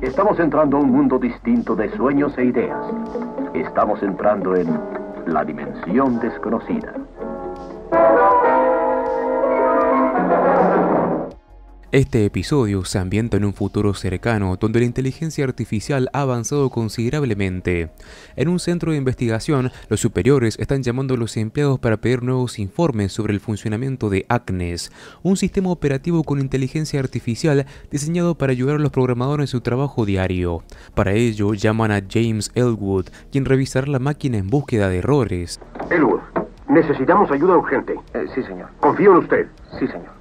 Estamos entrando a un mundo distinto de sueños e ideas. Estamos entrando en la dimensión desconocida. Este episodio se ambienta en un futuro cercano donde la inteligencia artificial ha avanzado considerablemente. En un centro de investigación, los superiores están llamando a los empleados para pedir nuevos informes sobre el funcionamiento de Acnes, un sistema operativo con inteligencia artificial diseñado para ayudar a los programadores en su trabajo diario. Para ello, llaman a James Elwood, quien revisará la máquina en búsqueda de errores. Elwood, necesitamos ayuda urgente. Eh, sí, señor. Confío en usted. Sí, señor.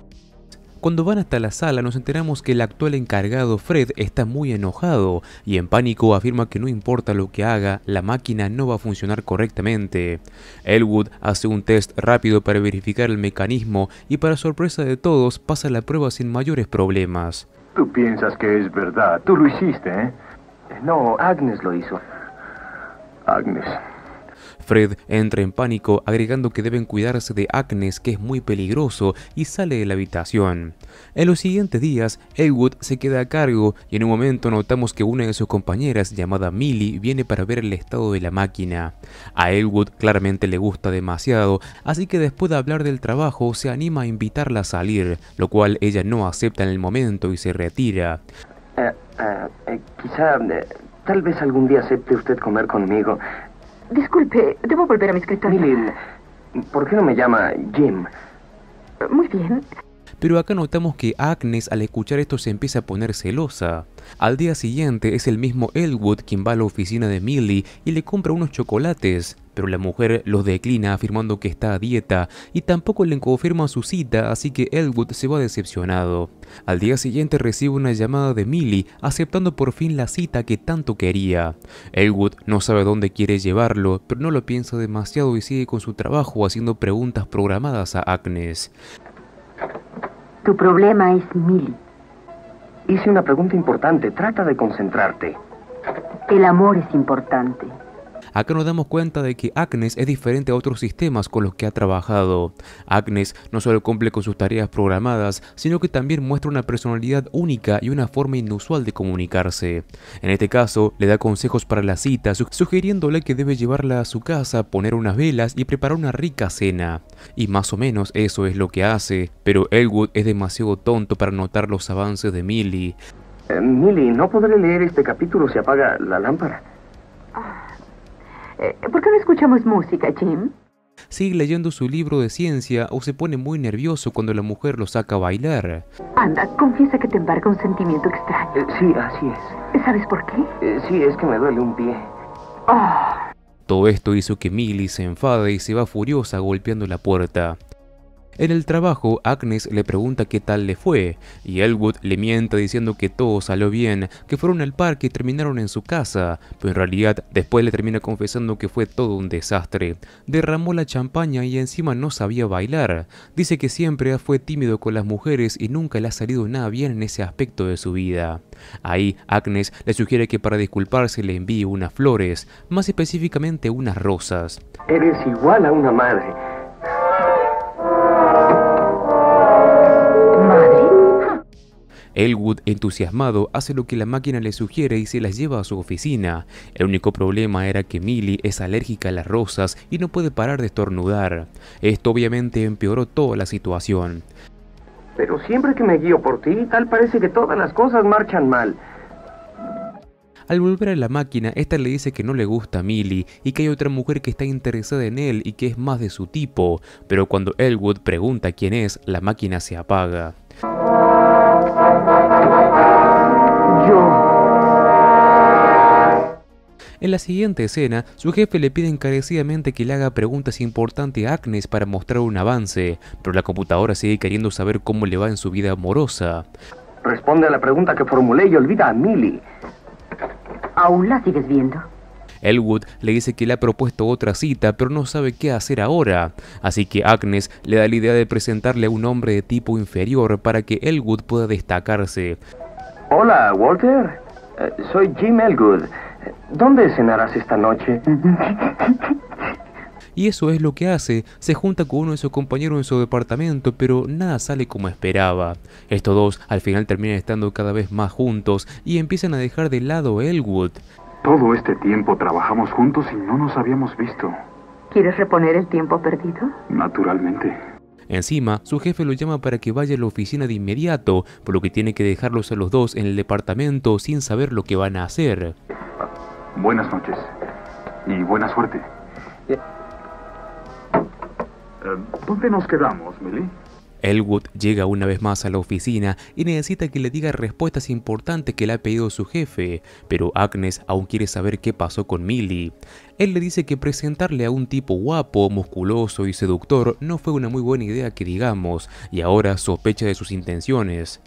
Cuando van hasta la sala nos enteramos que el actual encargado Fred está muy enojado y en pánico afirma que no importa lo que haga, la máquina no va a funcionar correctamente. Elwood hace un test rápido para verificar el mecanismo y para sorpresa de todos pasa la prueba sin mayores problemas. Tú piensas que es verdad, tú lo hiciste, ¿eh? No, Agnes lo hizo. Agnes, Fred entra en pánico agregando que deben cuidarse de Agnes que es muy peligroso y sale de la habitación. En los siguientes días, Elwood se queda a cargo y en un momento notamos que una de sus compañeras llamada Millie viene para ver el estado de la máquina. A Elwood claramente le gusta demasiado, así que después de hablar del trabajo se anima a invitarla a salir, lo cual ella no acepta en el momento y se retira. Eh, eh, eh, quizá, tal vez algún día acepte usted comer conmigo. Disculpe, debo volver a mis escritorio. ¿por qué no me llama Jim? Muy bien. Pero acá notamos que Agnes al escuchar esto se empieza a poner celosa. Al día siguiente es el mismo Elwood quien va a la oficina de Millie y le compra unos chocolates, pero la mujer los declina afirmando que está a dieta y tampoco le confirma su cita, así que Elwood se va decepcionado. Al día siguiente recibe una llamada de Millie aceptando por fin la cita que tanto quería. Elwood no sabe dónde quiere llevarlo, pero no lo piensa demasiado y sigue con su trabajo haciendo preguntas programadas a Agnes. Tu problema es Millie. Hice una pregunta importante, trata de concentrarte. El amor es importante. Acá nos damos cuenta de que Agnes es diferente a otros sistemas con los que ha trabajado. Agnes no solo cumple con sus tareas programadas, sino que también muestra una personalidad única y una forma inusual de comunicarse. En este caso, le da consejos para la cita, sugiriéndole que debe llevarla a su casa, poner unas velas y preparar una rica cena. Y más o menos eso es lo que hace, pero Elwood es demasiado tonto para notar los avances de Millie. Eh, Millie, no podré leer este capítulo si apaga la lámpara. Ah. Eh, ¿Por qué no escuchamos música, Jim? Sigue leyendo su libro de ciencia o se pone muy nervioso cuando la mujer lo saca a bailar. Anda, confiesa que te embarca un sentimiento extraño. Eh, sí, así es. ¿Sabes por qué? Eh, sí, es que me duele un pie. Oh. Todo esto hizo que Millie se enfade y se va furiosa golpeando la puerta. En el trabajo, Agnes le pregunta qué tal le fue, y Elwood le miente diciendo que todo salió bien, que fueron al parque y terminaron en su casa, pero en realidad después le termina confesando que fue todo un desastre. Derramó la champaña y encima no sabía bailar. Dice que siempre fue tímido con las mujeres y nunca le ha salido nada bien en ese aspecto de su vida. Ahí, Agnes le sugiere que para disculparse le envíe unas flores, más específicamente unas rosas. Eres igual a una madre Elwood, entusiasmado, hace lo que la máquina le sugiere y se las lleva a su oficina. El único problema era que Millie es alérgica a las rosas y no puede parar de estornudar. Esto obviamente empeoró toda la situación. Pero siempre que me guío por ti, tal parece que todas las cosas marchan mal. Al volver a la máquina, esta le dice que no le gusta a Millie y que hay otra mujer que está interesada en él y que es más de su tipo, pero cuando Elwood pregunta quién es, la máquina se apaga. En la siguiente escena, su jefe le pide encarecidamente que le haga preguntas importantes a Agnes para mostrar un avance, pero la computadora sigue queriendo saber cómo le va en su vida amorosa. Responde a la pregunta que formulé y olvida a Millie. ¿Aún la sigues viendo? Elwood le dice que le ha propuesto otra cita, pero no sabe qué hacer ahora. Así que Agnes le da la idea de presentarle a un hombre de tipo inferior para que Elwood pueda destacarse. Hola, Walter. Eh, soy Jim Elwood. ¿Dónde cenarás esta noche? y eso es lo que hace. Se junta con uno de sus compañeros en su departamento, pero nada sale como esperaba. Estos dos al final terminan estando cada vez más juntos y empiezan a dejar de lado Elwood. Todo este tiempo trabajamos juntos y no nos habíamos visto. ¿Quieres reponer el tiempo perdido? Naturalmente. Encima, su jefe lo llama para que vaya a la oficina de inmediato, por lo que tiene que dejarlos a los dos en el departamento sin saber lo que van a hacer. Buenas noches y buena suerte. Eh, ¿Dónde nos quedamos, Millie? Elwood llega una vez más a la oficina y necesita que le diga respuestas importantes que le ha pedido su jefe, pero Agnes aún quiere saber qué pasó con Millie. Él le dice que presentarle a un tipo guapo, musculoso y seductor no fue una muy buena idea que digamos, y ahora sospecha de sus intenciones.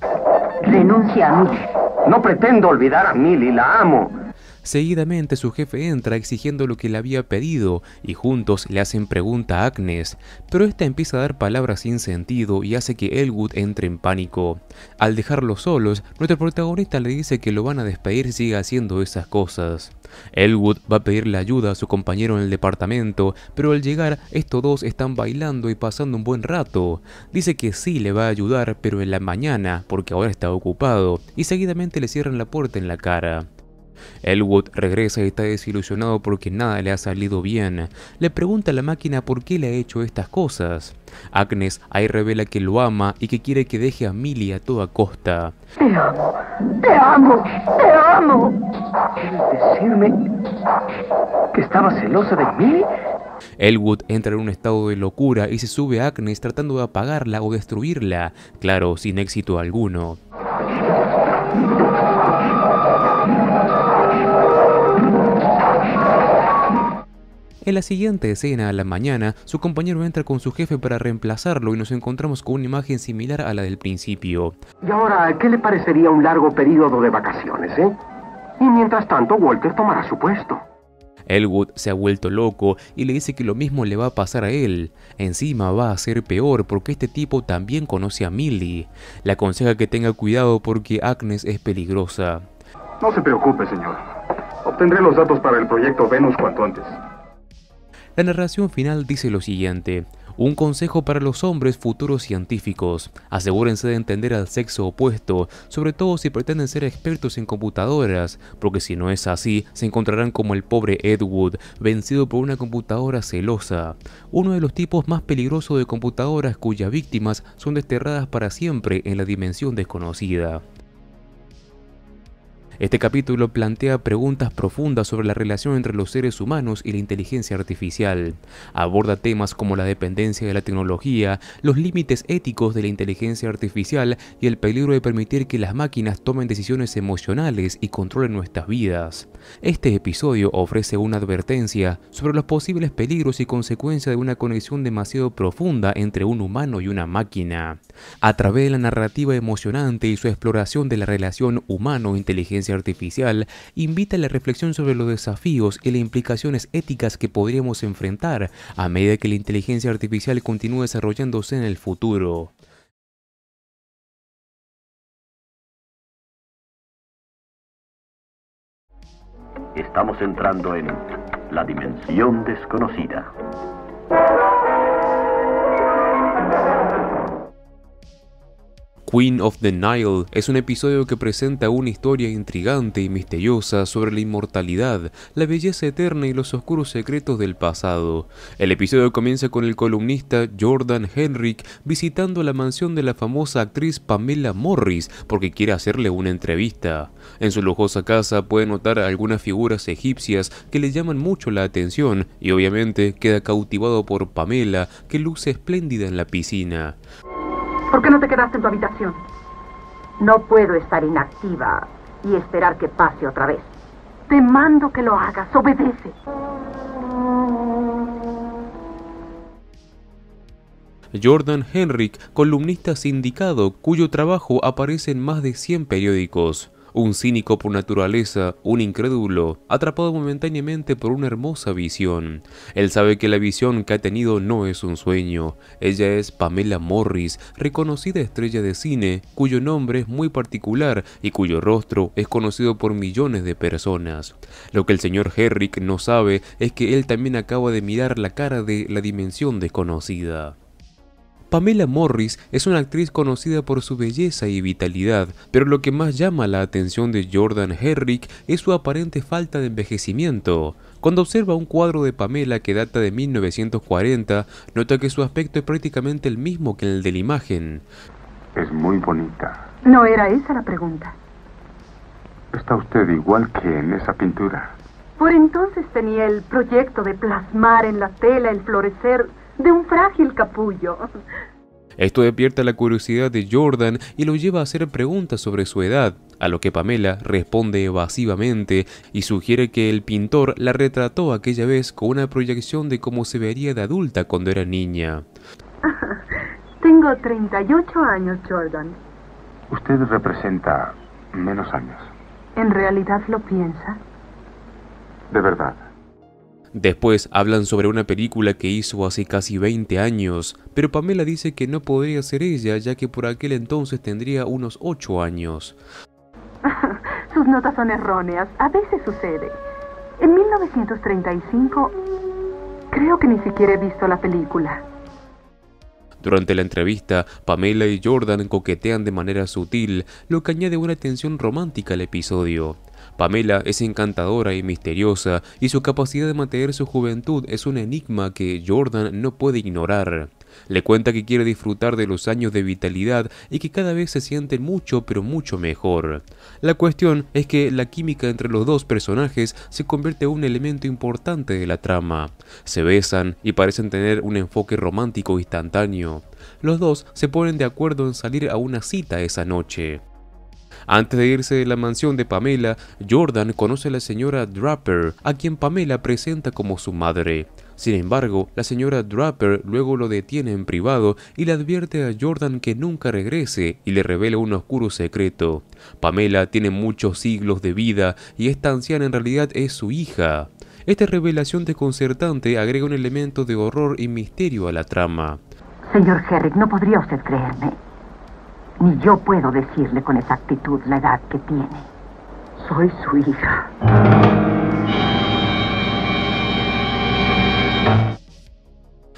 Renuncia a mí No pretendo olvidar a Millie, la amo. Seguidamente su jefe entra exigiendo lo que le había pedido y juntos le hacen pregunta a Agnes, pero esta empieza a dar palabras sin sentido y hace que Elwood entre en pánico. Al dejarlos solos, nuestro protagonista le dice que lo van a despedir si sigue haciendo esas cosas. Elwood va a pedirle ayuda a su compañero en el departamento, pero al llegar estos dos están bailando y pasando un buen rato. Dice que sí le va a ayudar, pero en la mañana, porque ahora está ocupado, y seguidamente le cierran la puerta en la cara. Elwood regresa y está desilusionado porque nada le ha salido bien. Le pregunta a la máquina por qué le ha hecho estas cosas. Agnes ahí revela que lo ama y que quiere que deje a Millie a toda costa. Te amo, te amo, te amo. ¿Quieres decirme que estaba celosa de Millie? Elwood entra en un estado de locura y se sube a Agnes tratando de apagarla o destruirla, claro, sin éxito alguno. En la siguiente escena, a la mañana, su compañero entra con su jefe para reemplazarlo y nos encontramos con una imagen similar a la del principio. Y ahora, ¿qué le parecería un largo periodo de vacaciones, eh? Y mientras tanto, Walter tomará su puesto. Elwood se ha vuelto loco y le dice que lo mismo le va a pasar a él. Encima va a ser peor porque este tipo también conoce a Millie. Le aconseja que tenga cuidado porque Agnes es peligrosa. No se preocupe, señor. Obtendré los datos para el proyecto Venus cuanto antes. La narración final dice lo siguiente. Un consejo para los hombres futuros científicos. Asegúrense de entender al sexo opuesto, sobre todo si pretenden ser expertos en computadoras, porque si no es así, se encontrarán como el pobre Ed vencido por una computadora celosa. Uno de los tipos más peligrosos de computadoras cuyas víctimas son desterradas para siempre en la dimensión desconocida. Este capítulo plantea preguntas profundas sobre la relación entre los seres humanos y la inteligencia artificial. Aborda temas como la dependencia de la tecnología, los límites éticos de la inteligencia artificial y el peligro de permitir que las máquinas tomen decisiones emocionales y controlen nuestras vidas. Este episodio ofrece una advertencia sobre los posibles peligros y consecuencias de una conexión demasiado profunda entre un humano y una máquina. A través de la narrativa emocionante y su exploración de la relación humano-inteligencia artificial invita a la reflexión sobre los desafíos y las implicaciones éticas que podríamos enfrentar a medida que la inteligencia artificial continúe desarrollándose en el futuro. Estamos entrando en la dimensión desconocida. Queen of the Nile es un episodio que presenta una historia intrigante y misteriosa sobre la inmortalidad, la belleza eterna y los oscuros secretos del pasado. El episodio comienza con el columnista Jordan Henrik visitando la mansión de la famosa actriz Pamela Morris porque quiere hacerle una entrevista. En su lujosa casa puede notar algunas figuras egipcias que le llaman mucho la atención y obviamente queda cautivado por Pamela que luce espléndida en la piscina. ¿Por qué no te quedaste en tu habitación? No puedo estar inactiva y esperar que pase otra vez. Te mando que lo hagas, obedece. Jordan Henrik, columnista sindicado, cuyo trabajo aparece en más de 100 periódicos un cínico por naturaleza, un incrédulo, atrapado momentáneamente por una hermosa visión. Él sabe que la visión que ha tenido no es un sueño. Ella es Pamela Morris, reconocida estrella de cine, cuyo nombre es muy particular y cuyo rostro es conocido por millones de personas. Lo que el señor Herrick no sabe es que él también acaba de mirar la cara de la dimensión desconocida. Pamela Morris es una actriz conocida por su belleza y vitalidad, pero lo que más llama la atención de Jordan Herrick es su aparente falta de envejecimiento. Cuando observa un cuadro de Pamela que data de 1940, nota que su aspecto es prácticamente el mismo que el de la imagen. Es muy bonita. No era esa la pregunta. Está usted igual que en esa pintura. Por entonces tenía el proyecto de plasmar en la tela el florecer de un frágil capullo. Esto despierta la curiosidad de Jordan y lo lleva a hacer preguntas sobre su edad, a lo que Pamela responde evasivamente y sugiere que el pintor la retrató aquella vez con una proyección de cómo se vería de adulta cuando era niña. Tengo 38 años, Jordan. Usted representa menos años. ¿En realidad lo piensa? De verdad. Después hablan sobre una película que hizo hace casi 20 años, pero Pamela dice que no podría ser ella ya que por aquel entonces tendría unos 8 años. Sus notas son erróneas, a veces sucede. En 1935 creo que ni siquiera he visto la película. Durante la entrevista, Pamela y Jordan coquetean de manera sutil, lo que añade una tensión romántica al episodio. Pamela es encantadora y misteriosa, y su capacidad de mantener su juventud es un enigma que Jordan no puede ignorar. Le cuenta que quiere disfrutar de los años de vitalidad y que cada vez se siente mucho pero mucho mejor. La cuestión es que la química entre los dos personajes se convierte en un elemento importante de la trama. Se besan y parecen tener un enfoque romántico instantáneo. Los dos se ponen de acuerdo en salir a una cita esa noche. Antes de irse de la mansión de Pamela, Jordan conoce a la señora Draper, a quien Pamela presenta como su madre. Sin embargo, la señora Draper luego lo detiene en privado y le advierte a Jordan que nunca regrese y le revela un oscuro secreto. Pamela tiene muchos siglos de vida y esta anciana en realidad es su hija. Esta revelación desconcertante agrega un elemento de horror y misterio a la trama. Señor Herrick, no podría usted creerme. Ni yo puedo decirle con exactitud la edad que tiene. Soy su hija.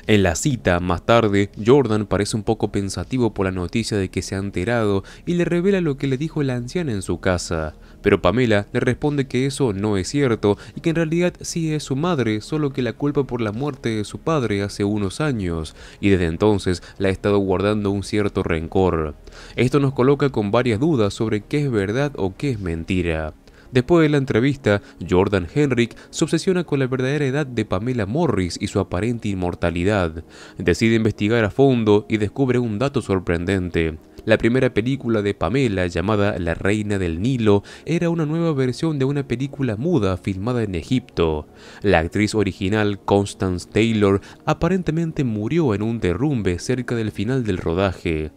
En la cita, más tarde, Jordan parece un poco pensativo por la noticia de que se ha enterado y le revela lo que le dijo la anciana en su casa. Pero Pamela le responde que eso no es cierto y que en realidad sí es su madre, solo que la culpa por la muerte de su padre hace unos años, y desde entonces la ha estado guardando un cierto rencor. Esto nos coloca con varias dudas sobre qué es verdad o qué es mentira. Después de la entrevista, Jordan Henrik se obsesiona con la verdadera edad de Pamela Morris y su aparente inmortalidad. Decide investigar a fondo y descubre un dato sorprendente. La primera película de Pamela, llamada La Reina del Nilo, era una nueva versión de una película muda filmada en Egipto. La actriz original, Constance Taylor, aparentemente murió en un derrumbe cerca del final del rodaje.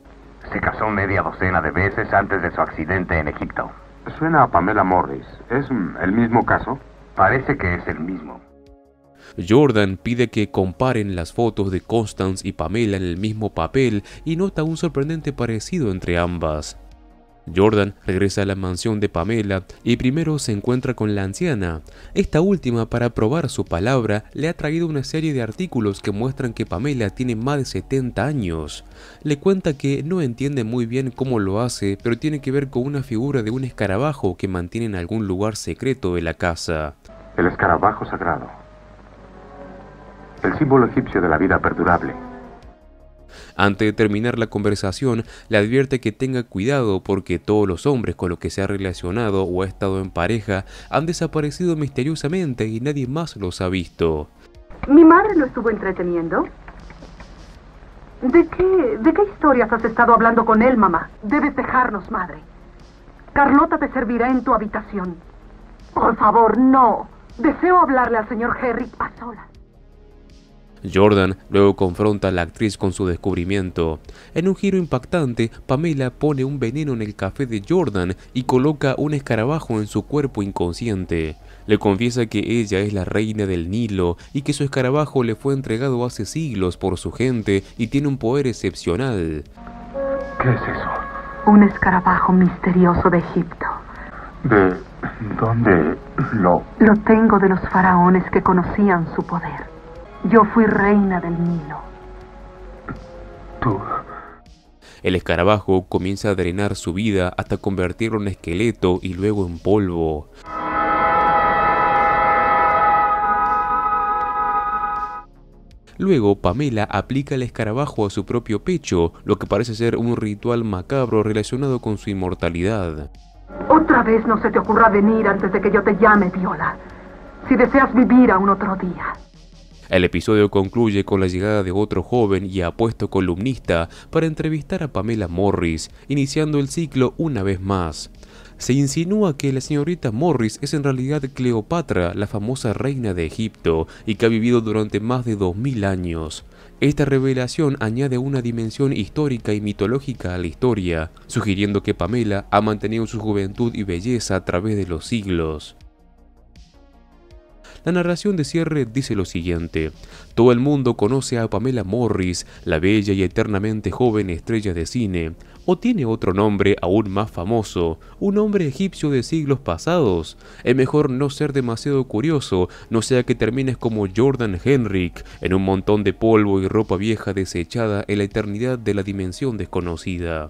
Se casó media docena de veces antes de su accidente en Egipto. Suena a Pamela Morris. ¿Es el mismo caso? Parece que es el mismo. Jordan pide que comparen las fotos de Constance y Pamela en el mismo papel y nota un sorprendente parecido entre ambas. Jordan regresa a la mansión de Pamela y primero se encuentra con la anciana. Esta última, para probar su palabra, le ha traído una serie de artículos que muestran que Pamela tiene más de 70 años. Le cuenta que no entiende muy bien cómo lo hace, pero tiene que ver con una figura de un escarabajo que mantiene en algún lugar secreto de la casa. El escarabajo sagrado el símbolo egipcio de la vida perdurable. Antes de terminar la conversación, le advierte que tenga cuidado porque todos los hombres con los que se ha relacionado o ha estado en pareja han desaparecido misteriosamente y nadie más los ha visto. Mi madre lo estuvo entreteniendo. ¿De qué, ¿De qué historias has estado hablando con él, mamá? Debes dejarnos, madre. Carlota te servirá en tu habitación. Por favor, no. Deseo hablarle al señor Herrick a solas. Jordan luego confronta a la actriz con su descubrimiento. En un giro impactante, Pamela pone un veneno en el café de Jordan y coloca un escarabajo en su cuerpo inconsciente. Le confiesa que ella es la reina del Nilo y que su escarabajo le fue entregado hace siglos por su gente y tiene un poder excepcional. ¿Qué es eso? Un escarabajo misterioso de Egipto. ¿De dónde lo...? Lo tengo de los faraones que conocían su poder. Yo fui reina del Nilo. El escarabajo comienza a drenar su vida hasta convertirlo en esqueleto y luego en polvo. Luego, Pamela aplica el escarabajo a su propio pecho, lo que parece ser un ritual macabro relacionado con su inmortalidad. Otra vez no se te ocurra venir antes de que yo te llame, Viola. Si deseas vivir a un otro día. El episodio concluye con la llegada de otro joven y apuesto columnista para entrevistar a Pamela Morris, iniciando el ciclo una vez más. Se insinúa que la señorita Morris es en realidad Cleopatra, la famosa reina de Egipto, y que ha vivido durante más de 2000 años. Esta revelación añade una dimensión histórica y mitológica a la historia, sugiriendo que Pamela ha mantenido su juventud y belleza a través de los siglos. La narración de cierre dice lo siguiente. Todo el mundo conoce a Pamela Morris, la bella y eternamente joven estrella de cine, o tiene otro nombre aún más famoso, un hombre egipcio de siglos pasados. Es mejor no ser demasiado curioso, no sea que termines como Jordan Henrik, en un montón de polvo y ropa vieja desechada en la eternidad de la dimensión desconocida.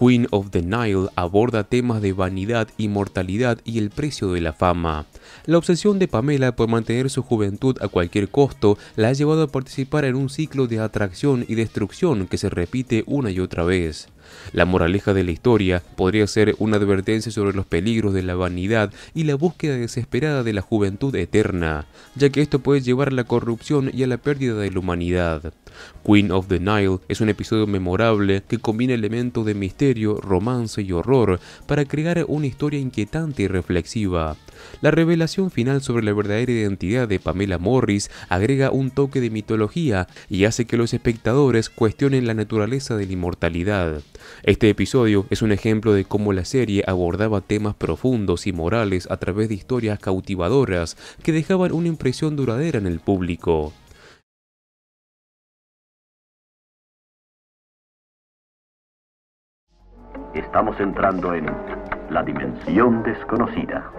Queen of the Nile aborda temas de vanidad, inmortalidad y el precio de la fama. La obsesión de Pamela por mantener su juventud a cualquier costo la ha llevado a participar en un ciclo de atracción y destrucción que se repite una y otra vez. La moraleja de la historia podría ser una advertencia sobre los peligros de la vanidad y la búsqueda desesperada de la juventud eterna, ya que esto puede llevar a la corrupción y a la pérdida de la humanidad. Queen of the Nile es un episodio memorable que combina elementos de misterio, romance y horror para crear una historia inquietante y reflexiva. La revelación final sobre la verdadera identidad de Pamela Morris agrega un toque de mitología y hace que los espectadores cuestionen la naturaleza de la inmortalidad. Este episodio es un ejemplo de cómo la serie abordaba temas profundos y morales a través de historias cautivadoras que dejaban una impresión duradera en el público. Estamos entrando en la dimensión desconocida.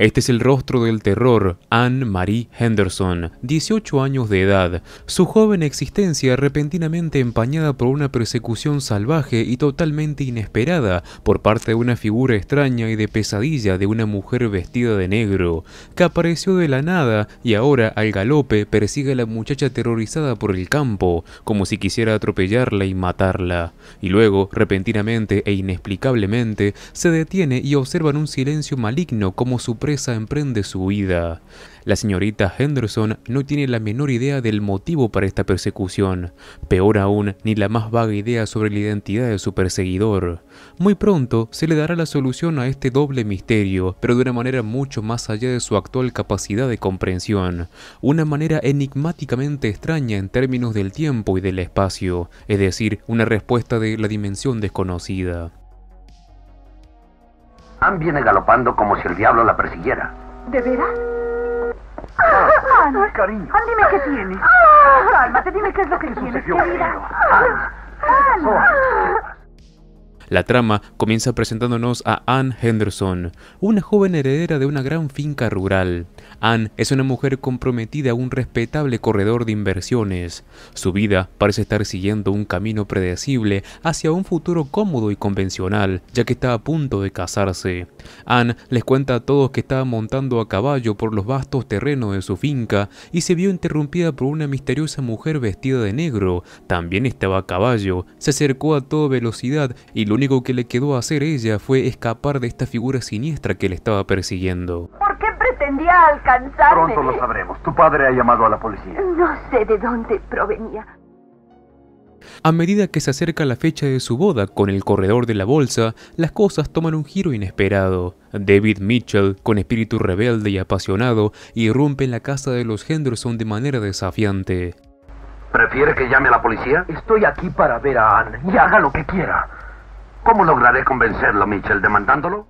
Este es el rostro del terror, Anne Marie Henderson, 18 años de edad, su joven existencia repentinamente empañada por una persecución salvaje y totalmente inesperada por parte de una figura extraña y de pesadilla de una mujer vestida de negro, que apareció de la nada y ahora al galope persigue a la muchacha aterrorizada por el campo, como si quisiera atropellarla y matarla, y luego, repentinamente e inexplicablemente, se detiene y en un silencio maligno como su emprende su vida. La señorita Henderson no tiene la menor idea del motivo para esta persecución, peor aún, ni la más vaga idea sobre la identidad de su perseguidor. Muy pronto se le dará la solución a este doble misterio, pero de una manera mucho más allá de su actual capacidad de comprensión, una manera enigmáticamente extraña en términos del tiempo y del espacio, es decir, una respuesta de la dimensión desconocida. Anne viene galopando como si el diablo la persiguiera. ¿De veras? Ah, Anne, cariño. Anne, dime qué tienes. Cálmate, dime qué es lo que ¿Qué tienes, sucedió, Anne. La trama comienza presentándonos a Anne Henderson, una joven heredera de una gran finca rural. Anne es una mujer comprometida a un respetable corredor de inversiones. Su vida parece estar siguiendo un camino predecible hacia un futuro cómodo y convencional, ya que está a punto de casarse. Anne les cuenta a todos que estaba montando a caballo por los vastos terrenos de su finca y se vio interrumpida por una misteriosa mujer vestida de negro. También estaba a caballo, se acercó a toda velocidad y lo lo único que le quedó hacer ella fue escapar de esta figura siniestra que le estaba persiguiendo. ¿Por qué pretendía alcanzarme? Pronto lo sabremos. Tu padre ha llamado a la policía. No sé de dónde provenía. A medida que se acerca la fecha de su boda con el corredor de la bolsa, las cosas toman un giro inesperado. David Mitchell, con espíritu rebelde y apasionado, irrumpe en la casa de los Henderson de manera desafiante. ¿Prefiere que llame a la policía? Estoy aquí para ver a Anne y haga lo que quiera. ¿Cómo lograré convencerlo, Mitchell, demandándolo?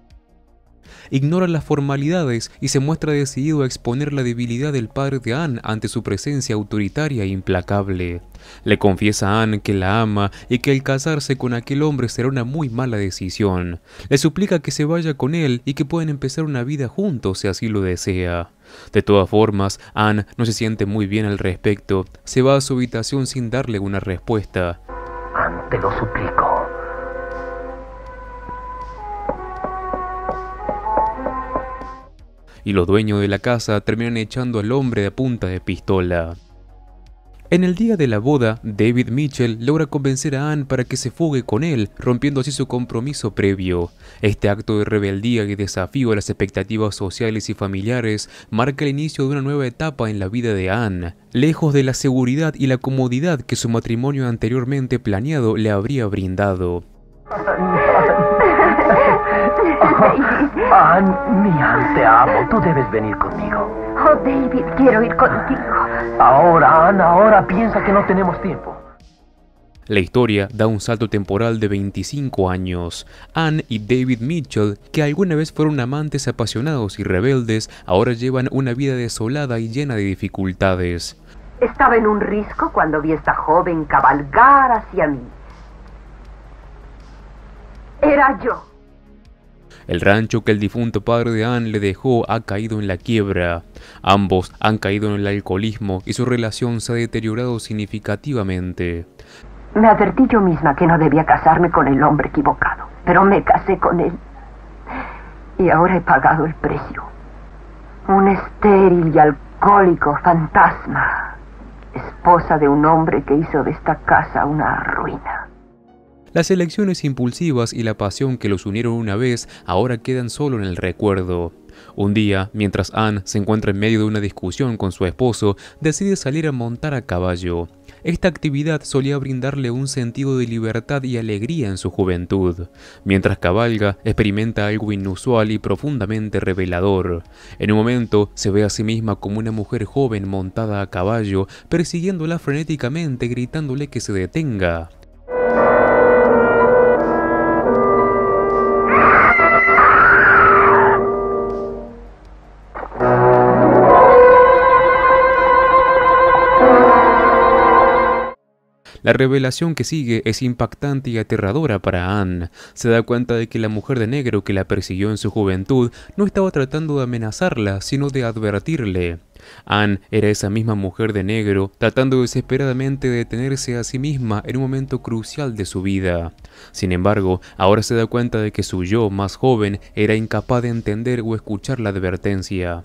Ignora las formalidades y se muestra decidido a exponer la debilidad del padre de Anne ante su presencia autoritaria e implacable. Le confiesa a Anne que la ama y que el casarse con aquel hombre será una muy mala decisión. Le suplica que se vaya con él y que puedan empezar una vida juntos si así lo desea. De todas formas, Anne no se siente muy bien al respecto. Se va a su habitación sin darle una respuesta. Anne, te lo suplico. y los dueños de la casa terminan echando al hombre a punta de pistola. En el día de la boda, David Mitchell logra convencer a Anne para que se fugue con él, rompiendo así su compromiso previo. Este acto de rebeldía y desafío a las expectativas sociales y familiares marca el inicio de una nueva etapa en la vida de Anne, lejos de la seguridad y la comodidad que su matrimonio anteriormente planeado le habría brindado. Ann, mi Ann, te amo. Tú debes venir conmigo. Oh, David, quiero ir contigo. Ahora, Ann, ahora piensa que no tenemos tiempo. La historia da un salto temporal de 25 años. Ann y David Mitchell, que alguna vez fueron amantes apasionados y rebeldes, ahora llevan una vida desolada y llena de dificultades. Estaba en un risco cuando vi a esta joven cabalgar hacia mí. Era yo. El rancho que el difunto padre de Anne le dejó ha caído en la quiebra. Ambos han caído en el alcoholismo y su relación se ha deteriorado significativamente. Me advertí yo misma que no debía casarme con el hombre equivocado, pero me casé con él. Y ahora he pagado el precio. Un estéril y alcohólico fantasma, esposa de un hombre que hizo de esta casa una ruina. Las elecciones impulsivas y la pasión que los unieron una vez ahora quedan solo en el recuerdo. Un día, mientras Anne se encuentra en medio de una discusión con su esposo, decide salir a montar a caballo. Esta actividad solía brindarle un sentido de libertad y alegría en su juventud. Mientras cabalga, experimenta algo inusual y profundamente revelador. En un momento, se ve a sí misma como una mujer joven montada a caballo, persiguiéndola frenéticamente, gritándole que se detenga. La revelación que sigue es impactante y aterradora para Anne. Se da cuenta de que la mujer de negro que la persiguió en su juventud no estaba tratando de amenazarla, sino de advertirle. Anne era esa misma mujer de negro, tratando desesperadamente de detenerse a sí misma en un momento crucial de su vida. Sin embargo, ahora se da cuenta de que su yo más joven era incapaz de entender o escuchar la advertencia.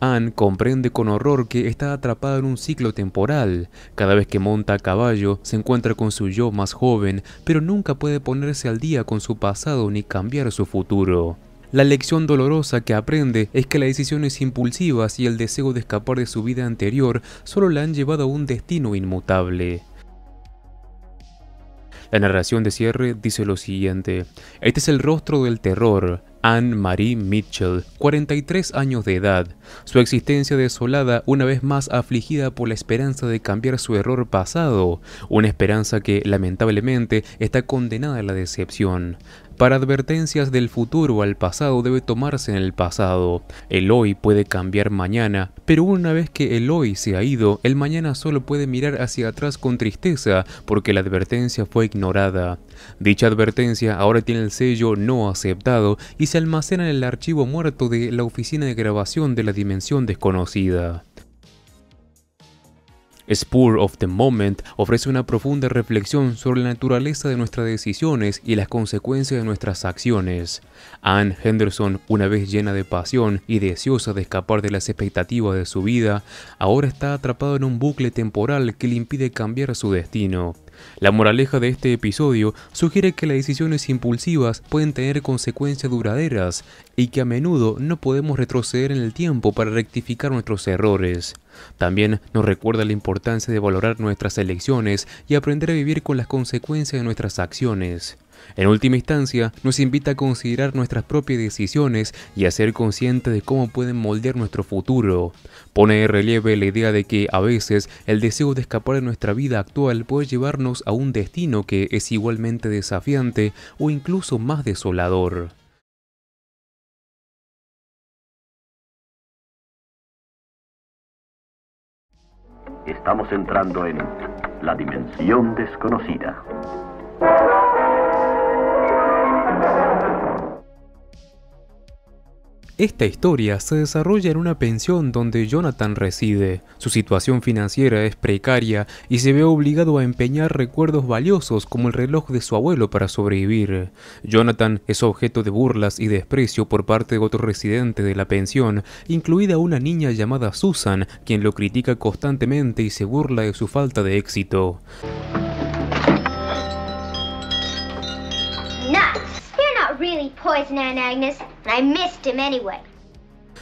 Anne comprende con horror que está atrapada en un ciclo temporal. Cada vez que monta a caballo, se encuentra con su yo más joven, pero nunca puede ponerse al día con su pasado ni cambiar su futuro. La lección dolorosa que aprende es que las decisiones impulsivas y el deseo de escapar de su vida anterior solo la han llevado a un destino inmutable. La narración de cierre dice lo siguiente, este es el rostro del terror, Anne Marie Mitchell, 43 años de edad, su existencia desolada una vez más afligida por la esperanza de cambiar su error pasado, una esperanza que lamentablemente está condenada a la decepción. Para advertencias del futuro al pasado debe tomarse en el pasado. El hoy puede cambiar mañana, pero una vez que el hoy se ha ido, el mañana solo puede mirar hacia atrás con tristeza porque la advertencia fue ignorada. Dicha advertencia ahora tiene el sello no aceptado y se almacena en el archivo muerto de la oficina de grabación de la dimensión desconocida. Spur of the Moment ofrece una profunda reflexión sobre la naturaleza de nuestras decisiones y las consecuencias de nuestras acciones. Anne Henderson, una vez llena de pasión y deseosa de escapar de las expectativas de su vida, ahora está atrapada en un bucle temporal que le impide cambiar su destino. La moraleja de este episodio sugiere que las decisiones impulsivas pueden tener consecuencias duraderas y que a menudo no podemos retroceder en el tiempo para rectificar nuestros errores. También nos recuerda la importancia de valorar nuestras elecciones y aprender a vivir con las consecuencias de nuestras acciones. En última instancia, nos invita a considerar nuestras propias decisiones y a ser conscientes de cómo pueden moldear nuestro futuro. Pone de relieve la idea de que a veces el deseo de escapar de nuestra vida actual puede llevarnos a un destino que es igualmente desafiante o incluso más desolador. Estamos entrando en la dimensión desconocida. Esta historia se desarrolla en una pensión donde Jonathan reside. Su situación financiera es precaria y se ve obligado a empeñar recuerdos valiosos como el reloj de su abuelo para sobrevivir. Jonathan es objeto de burlas y desprecio por parte de otro residente de la pensión, incluida una niña llamada Susan, quien lo critica constantemente y se burla de su falta de éxito. poison Aunt Agnes, and I missed him anyway.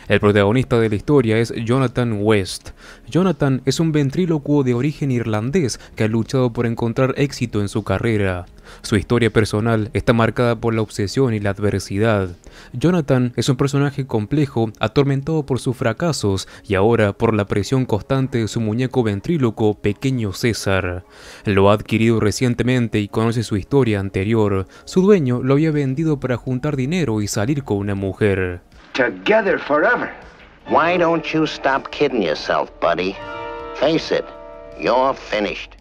El protagonista de la historia es Jonathan West. Jonathan es un ventrílocuo de origen irlandés que ha luchado por encontrar éxito en su carrera. Su historia personal está marcada por la obsesión y la adversidad. Jonathan es un personaje complejo, atormentado por sus fracasos y ahora por la presión constante de su muñeco ventríloco Pequeño César. Lo ha adquirido recientemente y conoce su historia anterior. Su dueño lo había vendido para juntar dinero y salir con una mujer. Together forever. Why don't you stop kidding yourself, buddy? Face it, you're finished.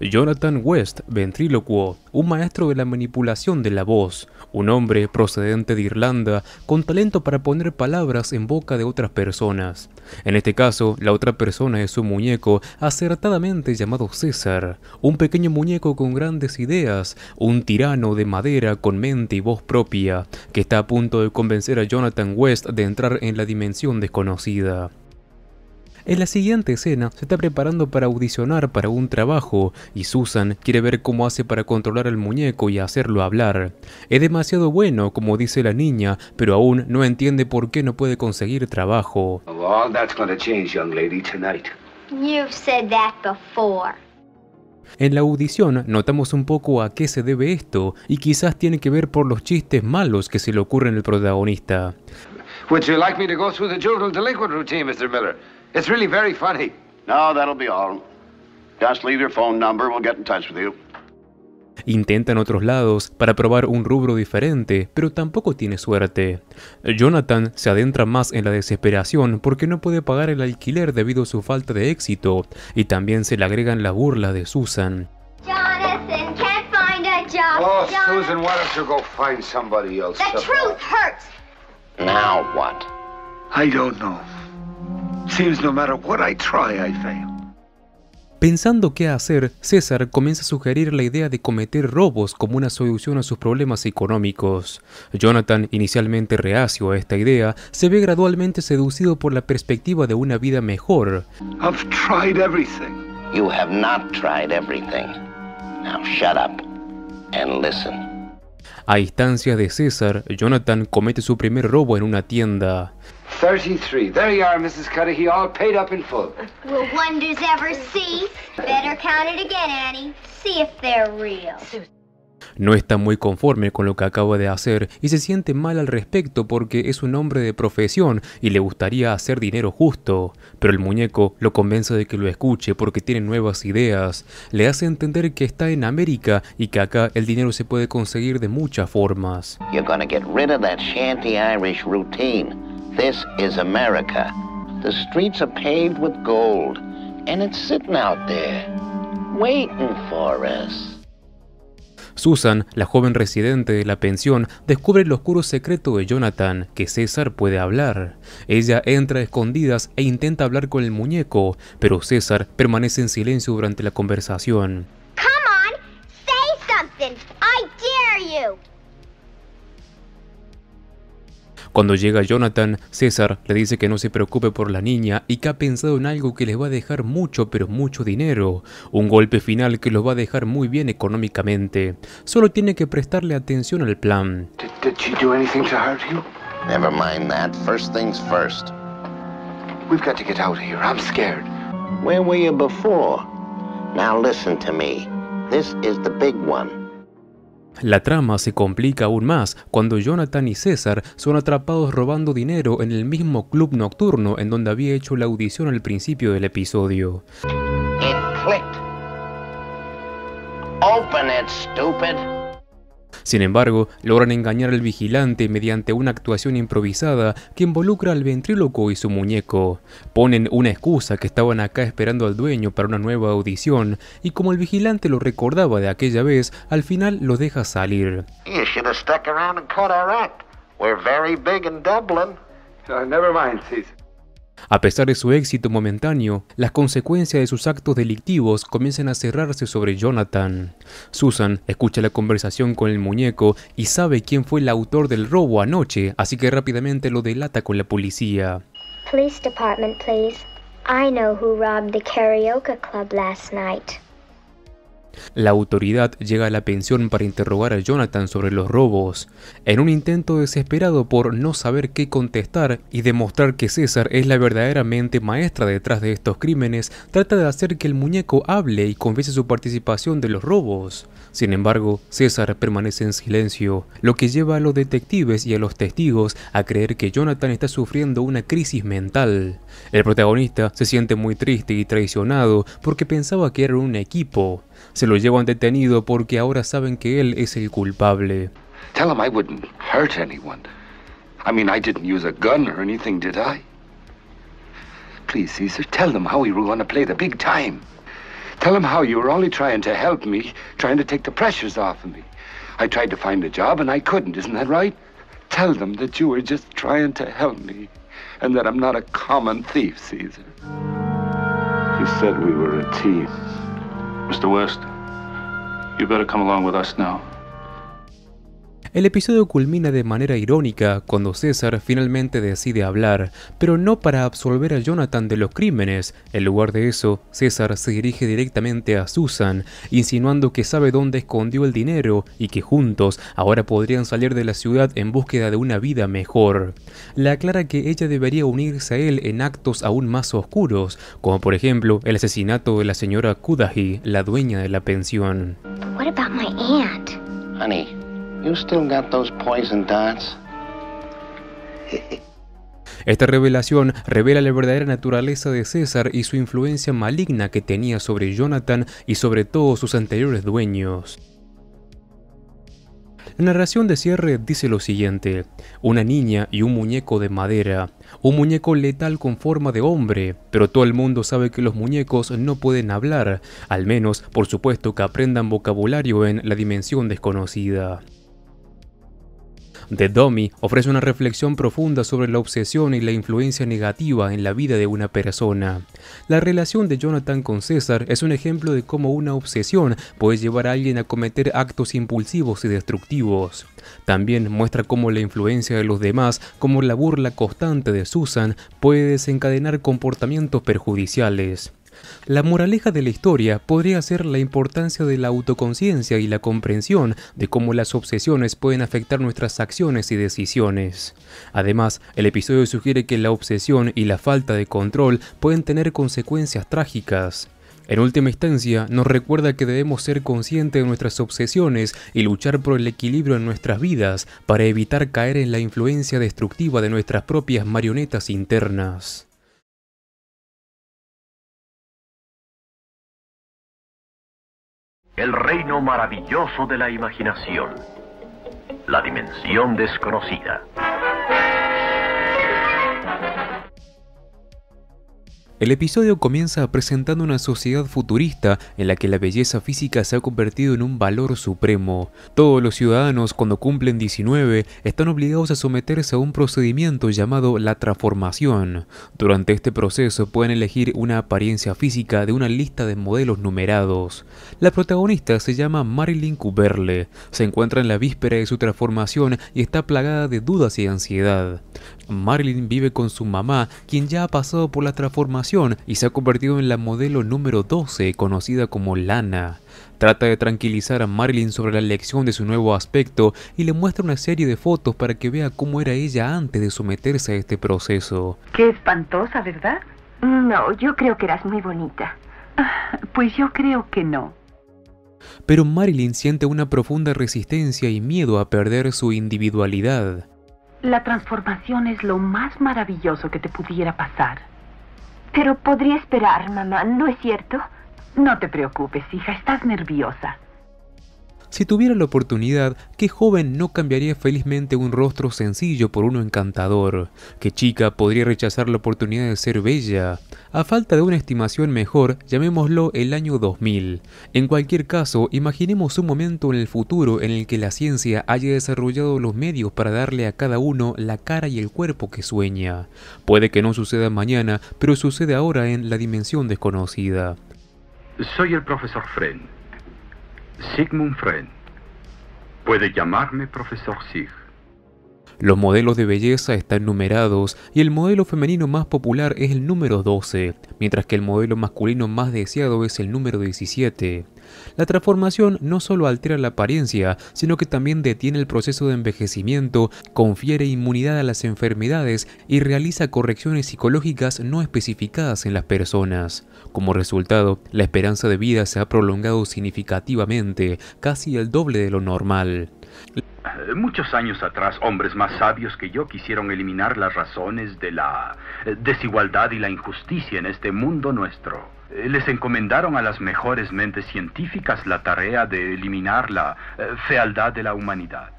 Jonathan West, ventrílocuo, un maestro de la manipulación de la voz, un hombre procedente de Irlanda con talento para poner palabras en boca de otras personas. En este caso, la otra persona es un muñeco acertadamente llamado César, un pequeño muñeco con grandes ideas, un tirano de madera con mente y voz propia, que está a punto de convencer a Jonathan West de entrar en la dimensión desconocida. En la siguiente escena, se está preparando para audicionar para un trabajo y Susan quiere ver cómo hace para controlar al muñeco y hacerlo hablar. Es demasiado bueno, como dice la niña, pero aún no entiende por qué no puede conseguir trabajo. En la audición notamos un poco a qué se debe esto y quizás tiene que ver por los chistes malos que se le ocurren al protagonista. me Miller? It's really very funny. No, that'll be all. Just leave your phone number, we'll get in touch with you. Intentan otros lados para probar un rubro diferente, pero tampoco tiene suerte. Jonathan se adentra más en la desesperación porque no puede pagar el alquiler debido a su falta de éxito, y también se le agregan las burlas de Susan. Jonathan, can't find a job. Oh, Susan, why don't you go find somebody else? The truth hurts. Now what? I don't know. Pensando qué hacer, César comienza a sugerir la idea de cometer robos como una solución a sus problemas económicos. Jonathan, inicialmente reacio a esta idea, se ve gradualmente seducido por la perspectiva de una vida mejor. Now A instancias de César, Jonathan comete su primer robo en una tienda. 33. There you are, Mrs. He all paid up in full. Will wonders ever cease? Better count it again, Annie. See if they're real. No está muy conforme con lo que acaba de hacer y se siente mal al respecto porque es un hombre de profesión y le gustaría hacer dinero justo. Pero el muñeco lo convence de que lo escuche porque tiene nuevas ideas. Le hace entender que está en América y que acá el dinero se puede conseguir de muchas formas. You're gonna get rid of that shanty Irish routine. This gold, Susan, la joven residente de la pensión, descubre el oscuro secreto de Jonathan, que César puede hablar. Ella entra a escondidas e intenta hablar con el muñeco, pero César permanece en silencio durante la conversación. Cuando llega Jonathan, César le dice que no se preocupe por la niña y que ha pensado en algo que les va a dejar mucho pero mucho dinero, un golpe final que los va a dejar muy bien económicamente. Solo tiene que prestarle atención al plan. Never Now listen to me. This is the big one. La trama se complica aún más cuando Jonathan y César son atrapados robando dinero en el mismo club nocturno en donde había hecho la audición al principio del episodio. Open it, stupid. Sin embargo, logran engañar al vigilante mediante una actuación improvisada que involucra al ventríloco y su muñeco. Ponen una excusa que estaban acá esperando al dueño para una nueva audición y como el vigilante lo recordaba de aquella vez, al final lo deja salir. A pesar de su éxito momentáneo, las consecuencias de sus actos delictivos comienzan a cerrarse sobre Jonathan. Susan escucha la conversación con el muñeco y sabe quién fue el autor del robo anoche, así que rápidamente lo delata con la policía. Police department, I know who robbed the club last night. La autoridad llega a la pensión para interrogar a Jonathan sobre los robos, en un intento desesperado por no saber qué contestar y demostrar que César es la verdaderamente maestra detrás de estos crímenes, trata de hacer que el muñeco hable y confiese su participación de los robos. Sin embargo, César permanece en silencio, lo que lleva a los detectives y a los testigos a creer que Jonathan está sufriendo una crisis mental. El protagonista se siente muy triste y traicionado porque pensaba que era un equipo, Se lo llevan detenido porque ahora saben que él es el culpable. Tell him I wouldn't hurt anyone. I mean, I didn't use a gun or anything, did I? Please, Caesar, tell them how we were going to play the big time. Tell them how you were only trying to help me, trying to take the pressures off of me. I tried to find a job and I couldn't, isn't that right? Tell them that you were just trying to help me and that I'm not a common thief, Caesar. You said we were a team. Mr. West, you better come along with us now. El episodio culmina de manera irónica cuando César finalmente decide hablar, pero no para absolver a Jonathan de los crímenes. En lugar de eso, César se dirige directamente a Susan, insinuando que sabe dónde escondió el dinero y que juntos ahora podrían salir de la ciudad en búsqueda de una vida mejor. La aclara que ella debería unirse a él en actos aún más oscuros, como por ejemplo el asesinato de la señora Kudahi, la dueña de la pensión poison Esta revelación revela la verdadera naturaleza de César y su influencia maligna que tenía sobre Jonathan y sobre todos sus anteriores dueños. La narración de cierre dice lo siguiente, una niña y un muñeco de madera, un muñeco letal con forma de hombre, pero todo el mundo sabe que los muñecos no pueden hablar, al menos por supuesto que aprendan vocabulario en la dimensión desconocida. The Dummy ofrece una reflexión profunda sobre la obsesión y la influencia negativa en la vida de una persona. La relación de Jonathan con César es un ejemplo de cómo una obsesión puede llevar a alguien a cometer actos impulsivos y destructivos. También muestra cómo la influencia de los demás, como la burla constante de Susan, puede desencadenar comportamientos perjudiciales. La moraleja de la historia podría ser la importancia de la autoconciencia y la comprensión de cómo las obsesiones pueden afectar nuestras acciones y decisiones. Además, el episodio sugiere que la obsesión y la falta de control pueden tener consecuencias trágicas. En última instancia, nos recuerda que debemos ser conscientes de nuestras obsesiones y luchar por el equilibrio en nuestras vidas para evitar caer en la influencia destructiva de nuestras propias marionetas internas. el reino maravilloso de la imaginación, la dimensión desconocida. El episodio comienza presentando una sociedad futurista en la que la belleza física se ha convertido en un valor supremo. Todos los ciudadanos cuando cumplen 19 están obligados a someterse a un procedimiento llamado la transformación. Durante este proceso pueden elegir una apariencia física de una lista de modelos numerados. La protagonista se llama Marilyn Kuberle, Se encuentra en la víspera de su transformación y está plagada de dudas y ansiedad. Marilyn vive con su mamá, quien ya ha pasado por la transformación y se ha convertido en la modelo número 12, conocida como Lana. Trata de tranquilizar a Marilyn sobre la elección de su nuevo aspecto y le muestra una serie de fotos para que vea cómo era ella antes de someterse a este proceso. Qué espantosa, ¿verdad? No, yo creo que eras muy bonita. Ah, pues yo creo que no. Pero Marilyn siente una profunda resistencia y miedo a perder su individualidad. La transformación es lo más maravilloso que te pudiera pasar. Pero podría esperar, mamá, ¿no es cierto? No te preocupes, hija, estás nerviosa. Si tuviera la oportunidad, qué joven no cambiaría felizmente un rostro sencillo por uno encantador, qué chica podría rechazar la oportunidad de ser bella. A falta de una estimación mejor, llamémoslo el año 2000. En cualquier caso, imaginemos un momento en el futuro en el que la ciencia haya desarrollado los medios para darle a cada uno la cara y el cuerpo que sueña. Puede que no suceda mañana, pero sucede ahora en la dimensión desconocida. Soy el profesor Fren. Sigmund Freud. Puede llamarme profesor Sig. Los modelos de belleza están numerados y el modelo femenino más popular es el número 12, mientras que el modelo masculino más deseado es el número 17. La transformación no solo altera la apariencia, sino que también detiene el proceso de envejecimiento, confiere inmunidad a las enfermedades y realiza correcciones psicológicas no especificadas en las personas. Como resultado, la esperanza de vida se ha prolongado significativamente, casi el doble de lo normal. Muchos años atrás, hombres más sabios que yo quisieron eliminar las razones de la desigualdad y la injusticia en este mundo nuestro. Eh, les encomendaron a las mejores mentes científicas la tarea de eliminar la eh, fealdad de la humanidad.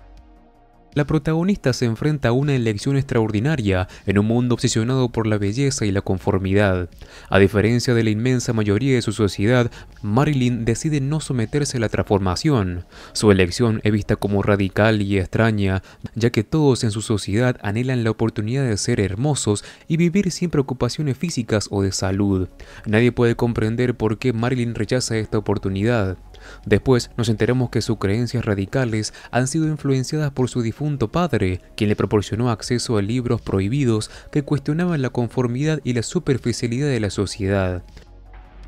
La protagonista se enfrenta a una elección extraordinaria en un mundo obsesionado por la belleza y la conformidad. A diferencia de la inmensa mayoría de su sociedad, Marilyn decide no someterse a la transformación. Su elección es vista como radical y extraña, ya que todos en su sociedad anhelan la oportunidad de ser hermosos y vivir sin preocupaciones físicas o de salud. Nadie puede comprender por qué Marilyn rechaza esta oportunidad. Después nos enteramos que sus creencias radicales han sido influenciadas por su difunto padre, quien le proporcionó acceso a libros prohibidos que cuestionaban la conformidad y la superficialidad de la sociedad.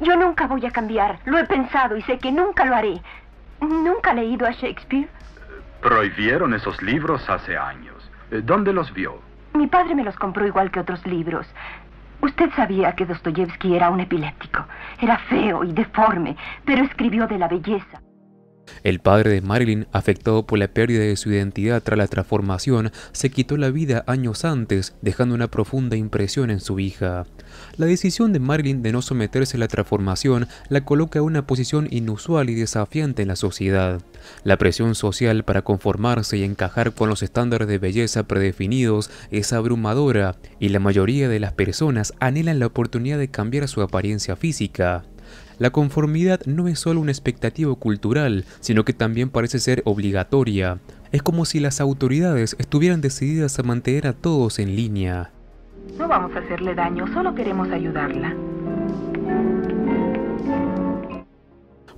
Yo nunca voy a cambiar, lo he pensado y sé que nunca lo haré. ¿Nunca he leído a Shakespeare? Prohibieron esos libros hace años. ¿Dónde los vio? Mi padre me los compró igual que otros libros. Usted sabía que Dostoyevsky era un epiléptico. Era feo y deforme, pero escribió de la belleza. El padre de Marilyn, afectado por la pérdida de su identidad tras la transformación, se quitó la vida años antes, dejando una profunda impresión en su hija. La decisión de Marilyn de no someterse a la transformación la coloca en una posición inusual y desafiante en la sociedad. La presión social para conformarse y encajar con los estándares de belleza predefinidos es abrumadora y la mayoría de las personas anhelan la oportunidad de cambiar su apariencia física. La conformidad no es solo una expectativa cultural, sino que también parece ser obligatoria. Es como si las autoridades estuvieran decididas a mantener a todos en línea. No vamos a hacerle daño, solo queremos ayudarla.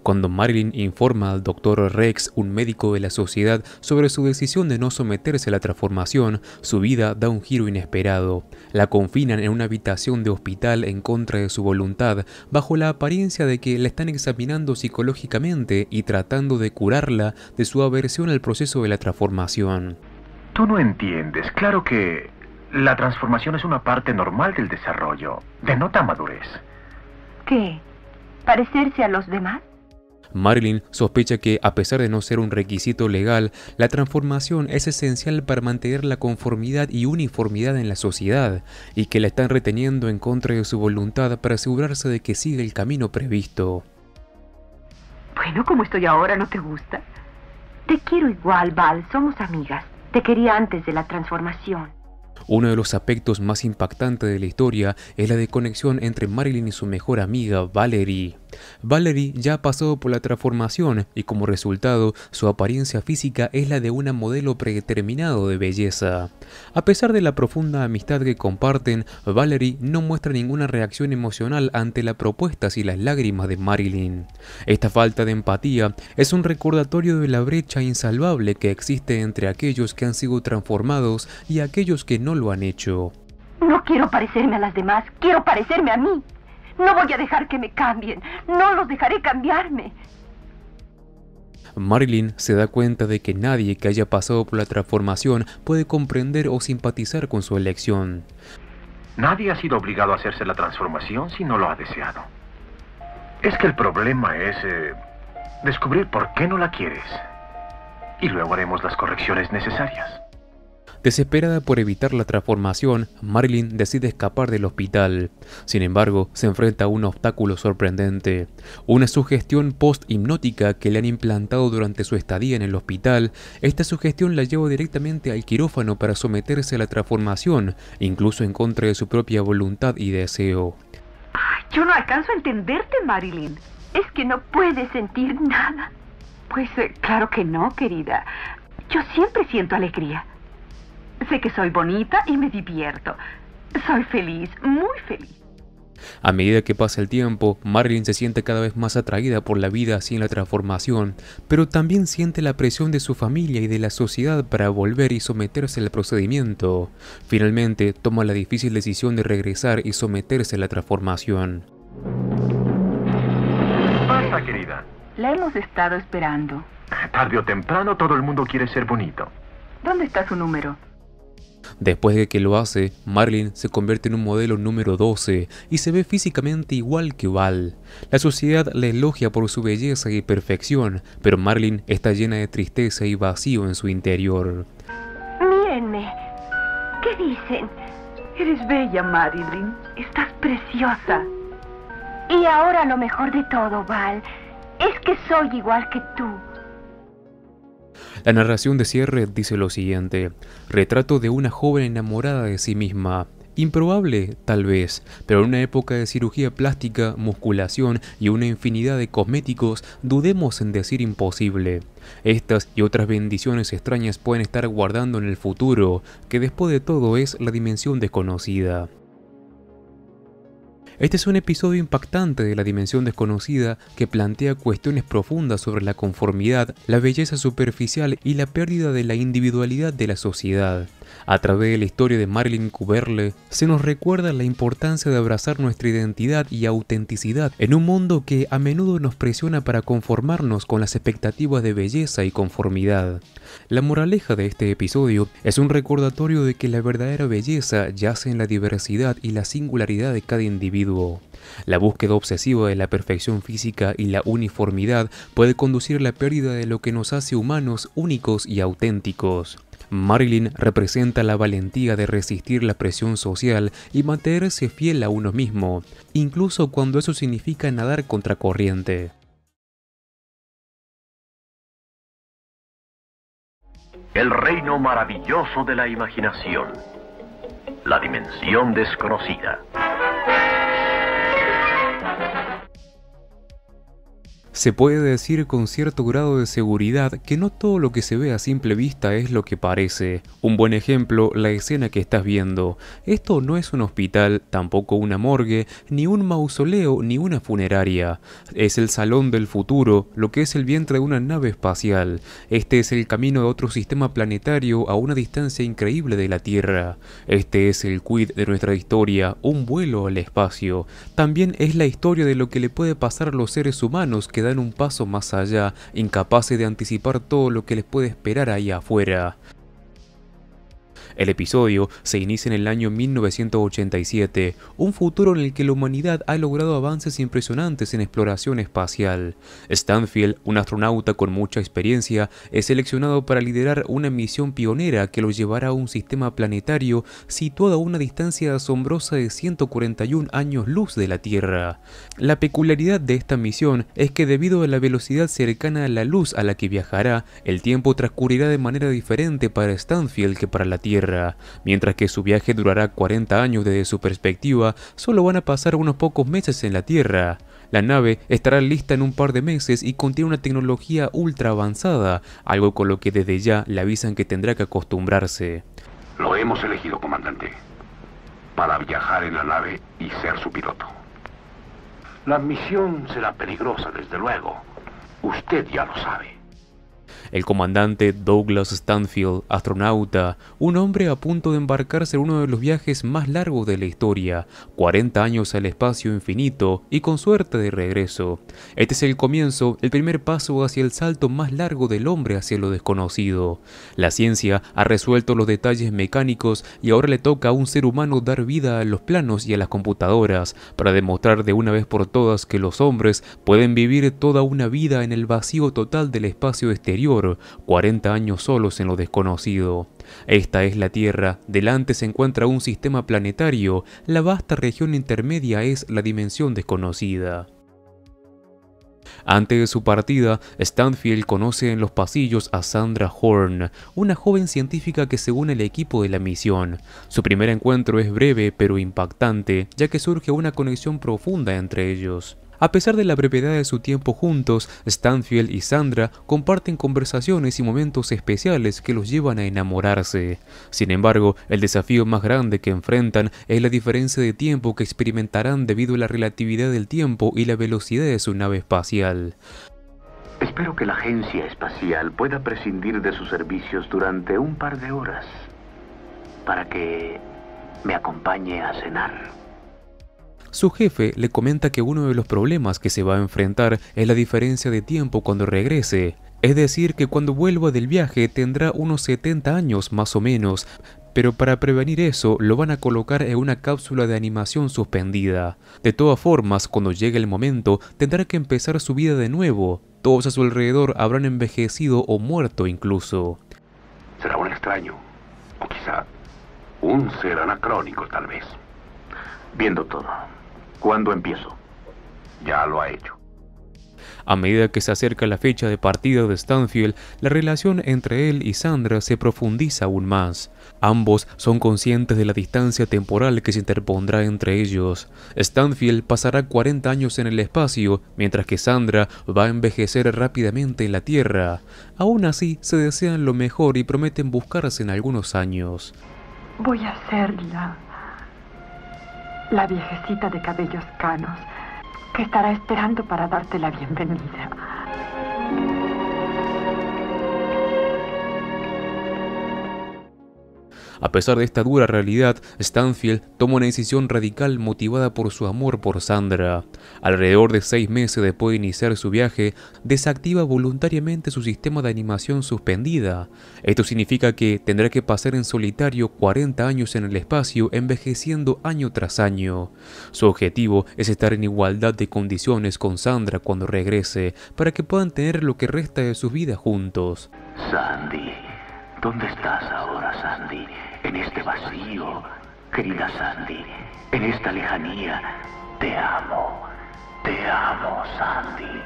Cuando Marilyn informa al Dr. Rex, un médico de la sociedad, sobre su decisión de no someterse a la transformación, su vida da un giro inesperado. La confinan en una habitación de hospital en contra de su voluntad, bajo la apariencia de que la están examinando psicológicamente y tratando de curarla de su aversión al proceso de la transformación. Tú no entiendes, claro que la transformación es una parte normal del desarrollo. Denota madurez. ¿Qué? ¿Parecerse a los demás? Marilyn sospecha que, a pesar de no ser un requisito legal, la transformación es esencial para mantener la conformidad y uniformidad en la sociedad, y que la están reteniendo en contra de su voluntad para asegurarse de que sigue el camino previsto. Bueno, como estoy ahora, ¿no te gusta? Te quiero igual, Val, somos amigas. Te quería antes de la transformación. Uno de los aspectos más impactantes de la historia es la desconexión entre Marilyn y su mejor amiga Valerie. Valerie ya ha pasado por la transformación y como resultado su apariencia física es la de una modelo predeterminado de belleza. A pesar de la profunda amistad que comparten, Valerie no muestra ninguna reacción emocional ante las propuestas y las lágrimas de Marilyn. Esta falta de empatía es un recordatorio de la brecha insalvable que existe entre aquellos que han sido transformados y aquellos que no lo han hecho. No quiero parecerme a las demás, quiero parecerme a mí. No voy a dejar que me cambien. No los dejaré cambiarme. Marilyn se da cuenta de que nadie que haya pasado por la transformación puede comprender o simpatizar con su elección. Nadie ha sido obligado a hacerse la transformación si no lo ha deseado. Es que el problema es eh, descubrir por qué no la quieres. Y luego haremos las correcciones necesarias. Desesperada por evitar la transformación, Marilyn decide escapar del hospital. Sin embargo, se enfrenta a un obstáculo sorprendente, una sugestión post-hipnótica que le han implantado durante su estadía en el hospital. Esta sugestión la lleva directamente al quirófano para someterse a la transformación, incluso en contra de su propia voluntad y deseo. yo no alcanzo a entenderte, Marilyn. Es que no puedes sentir nada. Pues eh, claro que no, querida. Yo siempre siento alegría. Sé que soy bonita y me divierto. Soy feliz, muy feliz. A medida que pasa el tiempo, Marilyn se siente cada vez más atraída por la vida sin la transformación, pero también siente la presión de su familia y de la sociedad para volver y someterse al procedimiento. Finalmente, toma la difícil decisión de regresar y someterse a la transformación. Pasa, querida. La hemos estado esperando. Tarde o temprano todo el mundo quiere ser bonito. ¿Dónde está su número? Después de que lo hace, Marlin se convierte en un modelo número 12 y se ve físicamente igual que Val. La sociedad le elogia por su belleza y perfección, pero Marlin está llena de tristeza y vacío en su interior. Mírenme. ¿Qué dicen? Eres bella, Marilyn. Estás preciosa. Y ahora lo mejor de todo, Val, es que soy igual que tú. La narración de cierre dice lo siguiente, retrato de una joven enamorada de sí misma, Improbable, tal vez, pero en una época de cirugía plástica, musculación y una infinidad de cosméticos, dudemos en decir imposible. Estas y otras bendiciones extrañas pueden estar guardando en el futuro, que después de todo es la dimensión desconocida. Este es un episodio impactante de la dimensión desconocida que plantea cuestiones profundas sobre la conformidad, la belleza superficial y la pérdida de la individualidad de la sociedad. A través de la historia de Marilyn Kuberle, se nos recuerda la importancia de abrazar nuestra identidad y autenticidad en un mundo que a menudo nos presiona para conformarnos con las expectativas de belleza y conformidad. La moraleja de este episodio es un recordatorio de que la verdadera belleza yace en la diversidad y la singularidad de cada individuo. La búsqueda obsesiva de la perfección física y la uniformidad puede conducir a la pérdida de lo que nos hace humanos únicos y auténticos. Marilyn representa la valentía de resistir la presión social y mantenerse fiel a uno mismo, incluso cuando eso significa nadar contracorriente. El reino maravilloso de la imaginación. La dimensión desconocida. Se puede decir con cierto grado de seguridad que no todo lo que se ve a simple vista es lo que parece. Un buen ejemplo, la escena que estás viendo. Esto no es un hospital, tampoco una morgue, ni un mausoleo, ni una funeraria. Es el salón del futuro, lo que es el vientre de una nave espacial. Este es el camino de otro sistema planetario a una distancia increíble de la Tierra. Este es el quid de nuestra historia, un vuelo al espacio. También es la historia de lo que le puede pasar a los seres humanos que dan un paso más allá, incapaces de anticipar todo lo que les puede esperar ahí afuera. El episodio se inicia en el año 1987, un futuro en el que la humanidad ha logrado avances impresionantes en exploración espacial. Stanfield, un astronauta con mucha experiencia, es seleccionado para liderar una misión pionera que lo llevará a un sistema planetario situado a una distancia asombrosa de 141 años luz de la Tierra. La peculiaridad de esta misión es que debido a la velocidad cercana a la luz a la que viajará, el tiempo transcurrirá de manera diferente para Stanfield que para la Tierra. Mientras que su viaje durará 40 años desde su perspectiva, solo van a pasar unos pocos meses en la Tierra. La nave estará lista en un par de meses y contiene una tecnología ultra avanzada, algo con lo que desde ya le avisan que tendrá que acostumbrarse. Lo hemos elegido, comandante, para viajar en la nave y ser su piloto. La misión será peligrosa, desde luego. Usted ya lo sabe. El comandante Douglas Stanfield, astronauta, un hombre a punto de embarcarse en uno de los viajes más largos de la historia, 40 años al espacio infinito y con suerte de regreso. Este es el comienzo, el primer paso hacia el salto más largo del hombre hacia lo desconocido. La ciencia ha resuelto los detalles mecánicos y ahora le toca a un ser humano dar vida a los planos y a las computadoras para demostrar de una vez por todas que los hombres pueden vivir toda una vida en el vacío total del espacio exterior 40 años solos en lo desconocido. Esta es la Tierra, delante se encuentra un sistema planetario, la vasta región intermedia es la dimensión desconocida. Antes de su partida, Stanfield conoce en los pasillos a Sandra Horn, una joven científica que se une al equipo de la misión. Su primer encuentro es breve pero impactante, ya que surge una conexión profunda entre ellos. A pesar de la brevedad de su tiempo juntos, Stanfield y Sandra comparten conversaciones y momentos especiales que los llevan a enamorarse. Sin embargo, el desafío más grande que enfrentan es la diferencia de tiempo que experimentarán debido a la relatividad del tiempo y la velocidad de su nave espacial. Espero que la agencia espacial pueda prescindir de sus servicios durante un par de horas para que me acompañe a cenar. Su jefe le comenta que uno de los problemas que se va a enfrentar es la diferencia de tiempo cuando regrese. Es decir, que cuando vuelva del viaje tendrá unos 70 años más o menos, pero para prevenir eso lo van a colocar en una cápsula de animación suspendida. De todas formas, cuando llegue el momento, tendrá que empezar su vida de nuevo. Todos a su alrededor habrán envejecido o muerto incluso. Será un extraño, o quizá un ser anacrónico tal vez. viendo todo. ¿Cuándo empiezo? Ya lo ha hecho. A medida que se acerca la fecha de partida de Stanfield, la relación entre él y Sandra se profundiza aún más. Ambos son conscientes de la distancia temporal que se interpondrá entre ellos. Stanfield pasará 40 años en el espacio, mientras que Sandra va a envejecer rápidamente en la Tierra. Aún así, se desean lo mejor y prometen buscarse en algunos años. Voy a hacerla la viejecita de cabellos canos que estará esperando para darte la bienvenida. A pesar de esta dura realidad, Stanfield toma una decisión radical motivada por su amor por Sandra. Alrededor de seis meses después de iniciar su viaje, desactiva voluntariamente su sistema de animación suspendida. Esto significa que tendrá que pasar en solitario 40 años en el espacio envejeciendo año tras año. Su objetivo es estar en igualdad de condiciones con Sandra cuando regrese, para que puedan tener lo que resta de sus vidas juntos. Sandy, ¿dónde estás ahora, Sandy? en este vacío, querida Sandy, en esta lejanía. Te amo, te amo, Sandy.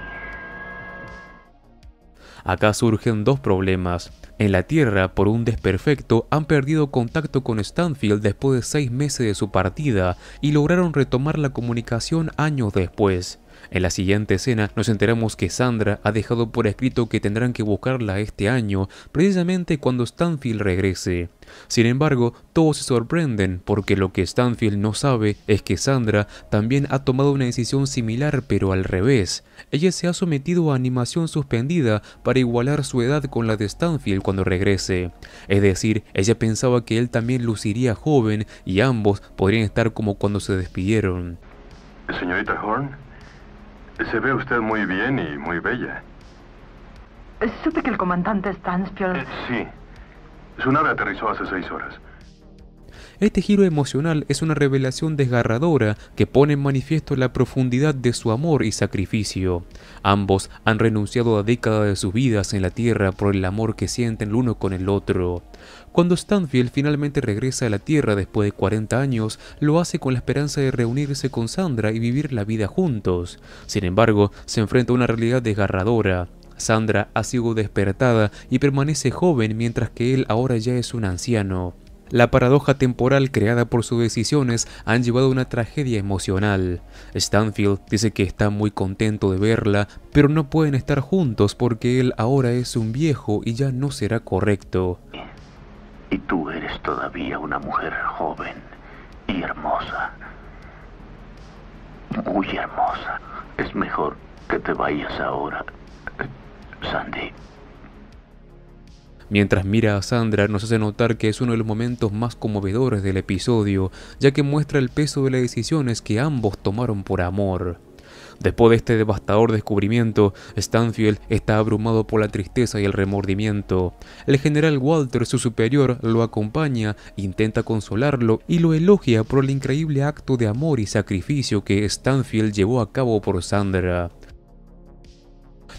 Acá surgen dos problemas. En la Tierra, por un desperfecto, han perdido contacto con Stanfield después de seis meses de su partida y lograron retomar la comunicación años después. En la siguiente escena nos enteramos que Sandra ha dejado por escrito que tendrán que buscarla este año, precisamente cuando Stanfield regrese. Sin embargo, todos se sorprenden porque lo que Stanfield no sabe es que Sandra también ha tomado una decisión similar pero al revés. Ella se ha sometido a animación suspendida para igualar su edad con la de Stanfield cuando regrese. Es decir, ella pensaba que él también luciría joven y ambos podrían estar como cuando se despidieron. Señorita Horn, se ve usted muy bien y muy bella. ¿Supe que el comandante Stansfield... Eh, sí. Su nave aterrizó hace seis horas. Este giro emocional es una revelación desgarradora que pone en manifiesto la profundidad de su amor y sacrificio. Ambos han renunciado a décadas de sus vidas en la Tierra por el amor que sienten el uno con el otro. Cuando Stanfield finalmente regresa a la Tierra después de 40 años, lo hace con la esperanza de reunirse con Sandra y vivir la vida juntos. Sin embargo, se enfrenta a una realidad desgarradora. Sandra ha sido despertada y permanece joven mientras que él ahora ya es un anciano. La paradoja temporal creada por sus decisiones han llevado a una tragedia emocional. Stanfield dice que está muy contento de verla, pero no pueden estar juntos porque él ahora es un viejo y ya no será correcto. Y tú eres todavía una mujer joven y hermosa. Muy hermosa. Es mejor que te vayas ahora, Sandy. Mientras mira a Sandra, nos hace notar que es uno de los momentos más conmovedores del episodio, ya que muestra el peso de las decisiones que ambos tomaron por amor. Después de este devastador descubrimiento, Stanfield está abrumado por la tristeza y el remordimiento. El general Walter, su superior, lo acompaña, intenta consolarlo y lo elogia por el increíble acto de amor y sacrificio que Stanfield llevó a cabo por Sandra.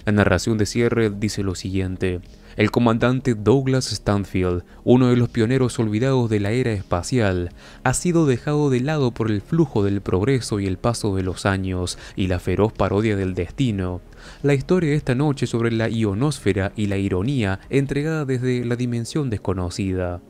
La narración de cierre dice lo siguiente. El comandante Douglas Stanfield, uno de los pioneros olvidados de la era espacial, ha sido dejado de lado por el flujo del progreso y el paso de los años y la feroz parodia del destino. La historia de esta noche sobre la ionósfera y la ironía entregada desde la dimensión desconocida.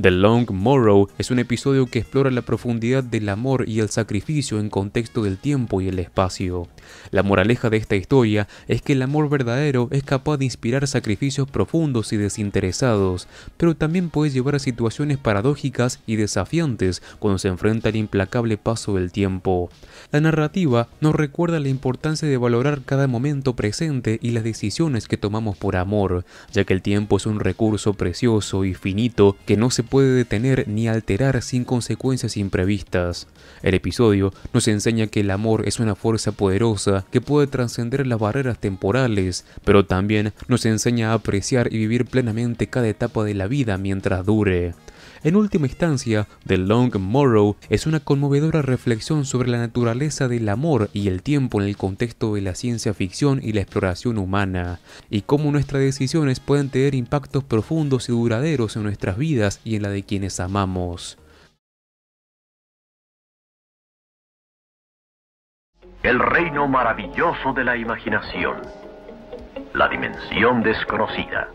The Long Morrow es un episodio que explora la profundidad del amor y el sacrificio en contexto del tiempo y el espacio. La moraleja de esta historia es que el amor verdadero es capaz de inspirar sacrificios profundos y desinteresados, pero también puede llevar a situaciones paradójicas y desafiantes cuando se enfrenta al implacable paso del tiempo. La narrativa nos recuerda la importancia de valorar cada momento presente y las decisiones que tomamos por amor, ya que el tiempo es un recurso precioso y finito que no se puede detener ni alterar sin consecuencias imprevistas. El episodio nos enseña que el amor es una fuerza poderosa que puede trascender las barreras temporales, pero también nos enseña a apreciar y vivir plenamente cada etapa de la vida mientras dure. En última instancia, The Long Morrow es una conmovedora reflexión sobre la naturaleza del amor y el tiempo en el contexto de la ciencia ficción y la exploración humana, y cómo nuestras decisiones pueden tener impactos profundos y duraderos en nuestras vidas y en la de quienes amamos. El reino maravilloso de la imaginación. La dimensión desconocida.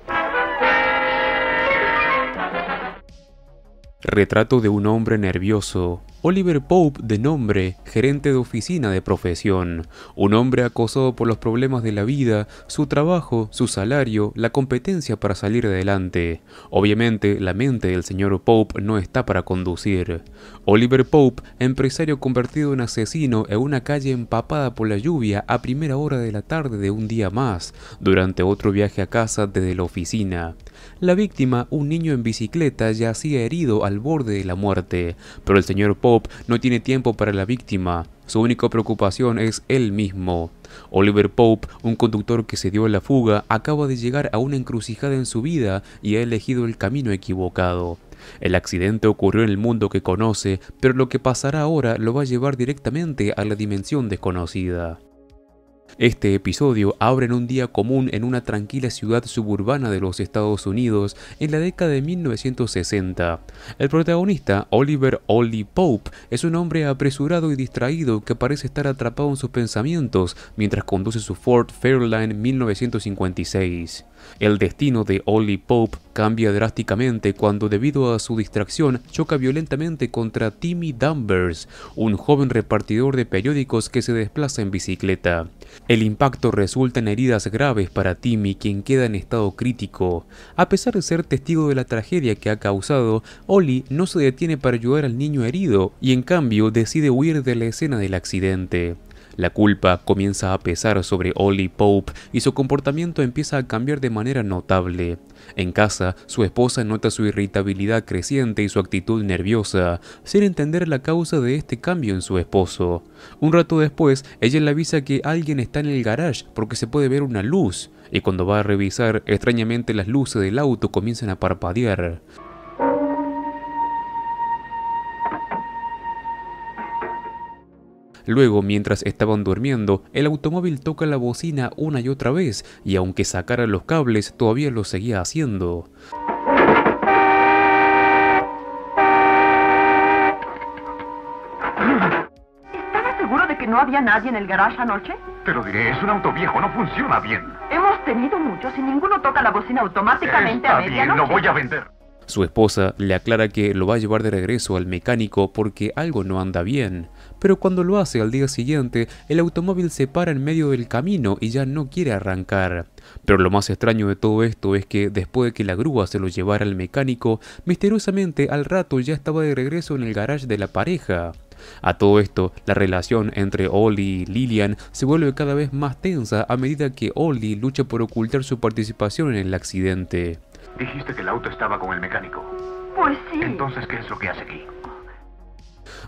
Retrato de un hombre nervioso. Oliver Pope de nombre, gerente de oficina de profesión, un hombre acosado por los problemas de la vida, su trabajo, su salario, la competencia para salir adelante. Obviamente, la mente del señor Pope no está para conducir. Oliver Pope, empresario convertido en asesino en una calle empapada por la lluvia a primera hora de la tarde de un día más, durante otro viaje a casa desde la oficina. La víctima, un niño en bicicleta, yacía herido al borde de la muerte, pero el señor Pope no tiene tiempo para la víctima, su única preocupación es él mismo. Oliver Pope, un conductor que se dio a la fuga, acaba de llegar a una encrucijada en su vida y ha elegido el camino equivocado. El accidente ocurrió en el mundo que conoce, pero lo que pasará ahora lo va a llevar directamente a la dimensión desconocida. Este episodio abre en un día común en una tranquila ciudad suburbana de los Estados Unidos en la década de 1960. El protagonista, Oliver Ollie Pope, es un hombre apresurado y distraído que parece estar atrapado en sus pensamientos mientras conduce su Ford Fairline 1956. El destino de Ollie Pope cambia drásticamente cuando debido a su distracción choca violentamente contra Timmy Danvers, un joven repartidor de periódicos que se desplaza en bicicleta. El impacto resulta en heridas graves para Timmy quien queda en estado crítico. A pesar de ser testigo de la tragedia que ha causado, Ollie no se detiene para ayudar al niño herido y en cambio decide huir de la escena del accidente. La culpa comienza a pesar sobre Ollie Pope y su comportamiento empieza a cambiar de manera notable. En casa, su esposa nota su irritabilidad creciente y su actitud nerviosa, sin entender la causa de este cambio en su esposo. Un rato después, ella le avisa que alguien está en el garage porque se puede ver una luz, y cuando va a revisar, extrañamente las luces del auto comienzan a parpadear. Luego, mientras estaban durmiendo, el automóvil toca la bocina una y otra vez, y aunque sacara los cables, todavía lo seguía haciendo. ¿Estaba seguro de que no había nadie en el garage anoche? Te lo diré, es un auto viejo, no funciona bien. Hemos tenido muchos y ninguno toca la bocina automáticamente a bien, lo voy a vender. Su esposa le aclara que lo va a llevar de regreso al mecánico porque algo no anda bien, pero cuando lo hace al día siguiente, el automóvil se para en medio del camino y ya no quiere arrancar. Pero lo más extraño de todo esto es que después de que la grúa se lo llevara al mecánico, misteriosamente al rato ya estaba de regreso en el garage de la pareja. A todo esto, la relación entre Ollie y Lillian se vuelve cada vez más tensa a medida que Ollie lucha por ocultar su participación en el accidente. Dijiste que el auto estaba con el mecánico. Pues sí. Entonces, ¿qué es lo que hace aquí?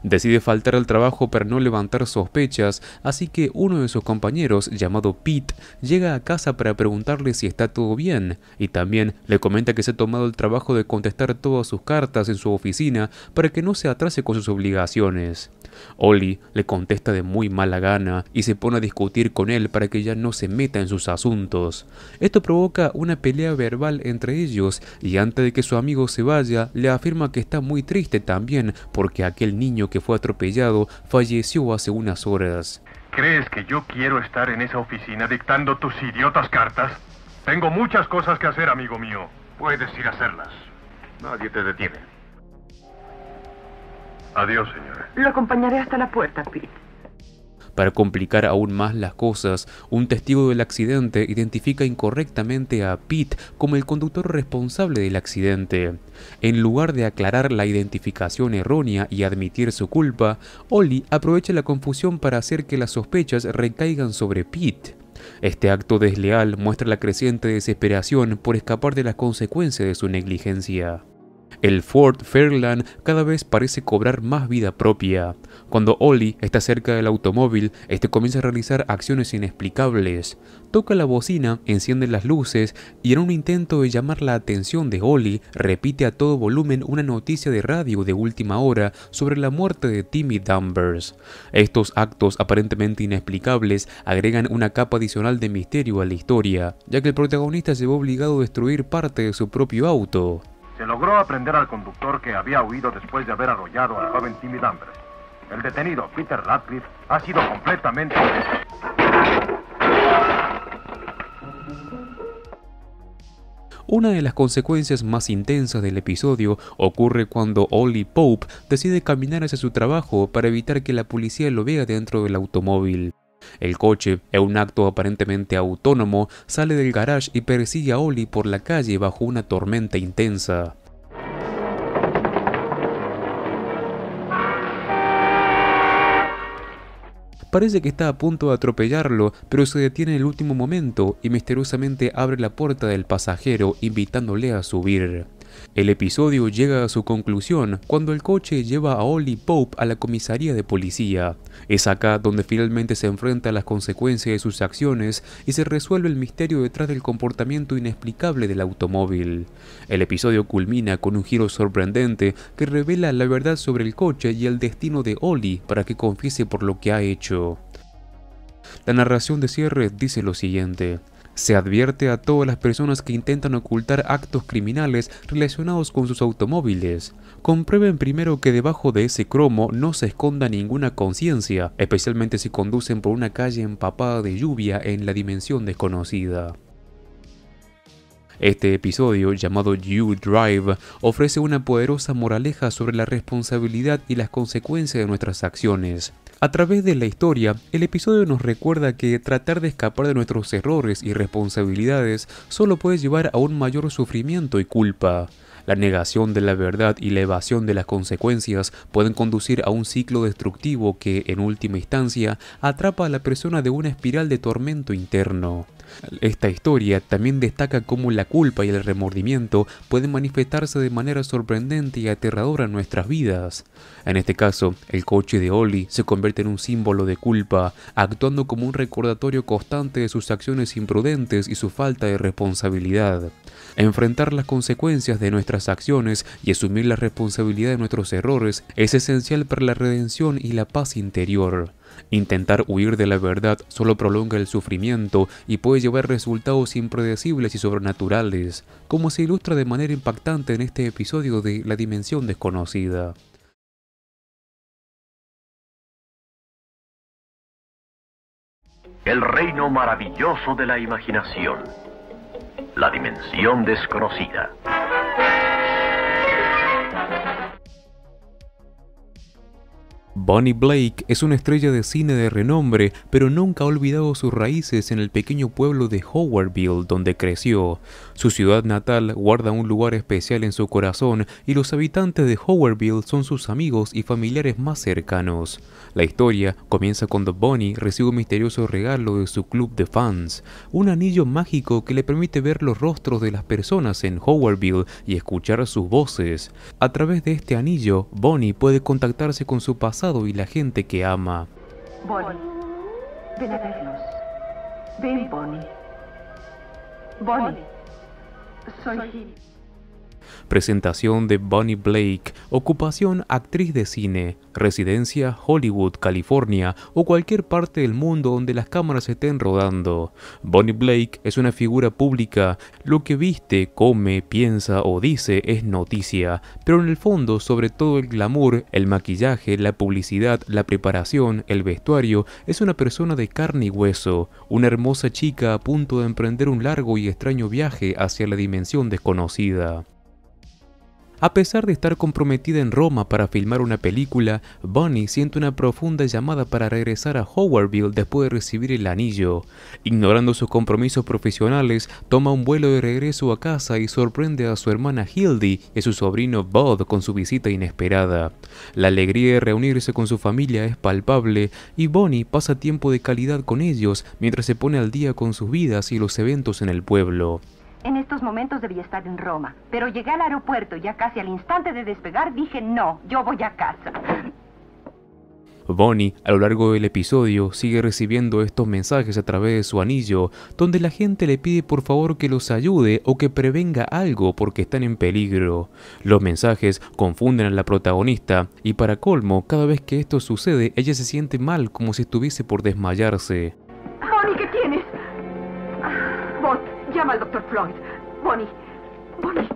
Decide faltar al trabajo para no levantar sospechas, así que uno de sus compañeros, llamado Pete, llega a casa para preguntarle si está todo bien, y también le comenta que se ha tomado el trabajo de contestar todas sus cartas en su oficina para que no se atrase con sus obligaciones. Ollie le contesta de muy mala gana y se pone a discutir con él para que ya no se meta en sus asuntos. Esto provoca una pelea verbal entre ellos y antes de que su amigo se vaya le afirma que está muy triste también porque aquel niño que fue atropellado falleció hace unas horas. ¿Crees que yo quiero estar en esa oficina dictando tus idiotas cartas? Tengo muchas cosas que hacer, amigo mío. Puedes ir a hacerlas. Nadie te detiene. Adiós, señora. Lo acompañaré hasta la puerta, Pete. Para complicar aún más las cosas, un testigo del accidente identifica incorrectamente a Pete como el conductor responsable del accidente. En lugar de aclarar la identificación errónea y admitir su culpa, Ollie aprovecha la confusión para hacer que las sospechas recaigan sobre Pete. Este acto desleal muestra la creciente desesperación por escapar de las consecuencias de su negligencia. El Ford Fairland cada vez parece cobrar más vida propia. Cuando Ollie está cerca del automóvil, este comienza a realizar acciones inexplicables. Toca la bocina, enciende las luces y en un intento de llamar la atención de Ollie, repite a todo volumen una noticia de radio de última hora sobre la muerte de Timmy Danvers. Estos actos aparentemente inexplicables agregan una capa adicional de misterio a la historia, ya que el protagonista se ve obligado a destruir parte de su propio auto. Se logró aprender al conductor que había huido después de haber arrollado al joven Timmy Hambre. El detenido Peter Radcliffe ha sido completamente... Una de las consecuencias más intensas del episodio ocurre cuando Ollie Pope decide caminar hacia su trabajo para evitar que la policía lo vea dentro del automóvil. El coche, en un acto aparentemente autónomo, sale del garage y persigue a Oli por la calle bajo una tormenta intensa. Parece que está a punto de atropellarlo, pero se detiene en el último momento y misteriosamente abre la puerta del pasajero invitándole a subir. El episodio llega a su conclusión cuando el coche lleva a Ollie Pope a la comisaría de policía. Es acá donde finalmente se enfrenta a las consecuencias de sus acciones y se resuelve el misterio detrás del comportamiento inexplicable del automóvil. El episodio culmina con un giro sorprendente que revela la verdad sobre el coche y el destino de Ollie para que confiese por lo que ha hecho. La narración de cierre dice lo siguiente. Se advierte a todas las personas que intentan ocultar actos criminales relacionados con sus automóviles. Comprueben primero que debajo de ese cromo no se esconda ninguna conciencia, especialmente si conducen por una calle empapada de lluvia en la dimensión desconocida. Este episodio, llamado You Drive, ofrece una poderosa moraleja sobre la responsabilidad y las consecuencias de nuestras acciones. A través de la historia, el episodio nos recuerda que tratar de escapar de nuestros errores y responsabilidades solo puede llevar a un mayor sufrimiento y culpa. La negación de la verdad y la evasión de las consecuencias pueden conducir a un ciclo destructivo que, en última instancia, atrapa a la persona de una espiral de tormento interno. Esta historia también destaca cómo la culpa y el remordimiento pueden manifestarse de manera sorprendente y aterradora en nuestras vidas. En este caso, el coche de Oli se convierte en un símbolo de culpa, actuando como un recordatorio constante de sus acciones imprudentes y su falta de responsabilidad. Enfrentar las consecuencias de nuestras acciones y asumir la responsabilidad de nuestros errores es esencial para la redención y la paz interior. Intentar huir de la verdad solo prolonga el sufrimiento y puede llevar resultados impredecibles y sobrenaturales, como se ilustra de manera impactante en este episodio de La Dimensión Desconocida. El reino maravilloso de la imaginación. La dimensión desconocida. Bonnie Blake es una estrella de cine de renombre, pero nunca ha olvidado sus raíces en el pequeño pueblo de Howardville donde creció. Su ciudad natal guarda un lugar especial en su corazón y los habitantes de Howardville son sus amigos y familiares más cercanos. La historia comienza cuando Bonnie recibe un misterioso regalo de su club de fans, un anillo mágico que le permite ver los rostros de las personas en Howardville y escuchar sus voces. A través de este anillo, Bonnie puede contactarse con su pasado y la gente que ama. Bonnie, ven a Ven, Bonnie. Bonnie. so he Presentación de Bonnie Blake, ocupación actriz de cine, residencia Hollywood, California o cualquier parte del mundo donde las cámaras estén rodando. Bonnie Blake es una figura pública, lo que viste, come, piensa o dice es noticia, pero en el fondo sobre todo el glamour, el maquillaje, la publicidad, la preparación, el vestuario, es una persona de carne y hueso, una hermosa chica a punto de emprender un largo y extraño viaje hacia la dimensión desconocida. A pesar de estar comprometida en Roma para filmar una película, Bonnie siente una profunda llamada para regresar a Howardville después de recibir el anillo. Ignorando sus compromisos profesionales, toma un vuelo de regreso a casa y sorprende a su hermana Hildy y a su sobrino Bud con su visita inesperada. La alegría de reunirse con su familia es palpable y Bonnie pasa tiempo de calidad con ellos mientras se pone al día con sus vidas y los eventos en el pueblo. En estos momentos debía estar en Roma, pero llegué al aeropuerto y ya casi al instante de despegar dije, no, yo voy a casa. Bonnie, a lo largo del episodio, sigue recibiendo estos mensajes a través de su anillo, donde la gente le pide por favor que los ayude o que prevenga algo porque están en peligro. Los mensajes confunden a la protagonista, y para colmo, cada vez que esto sucede, ella se siente mal como si estuviese por desmayarse. al Floyd. Bonnie, Bonnie.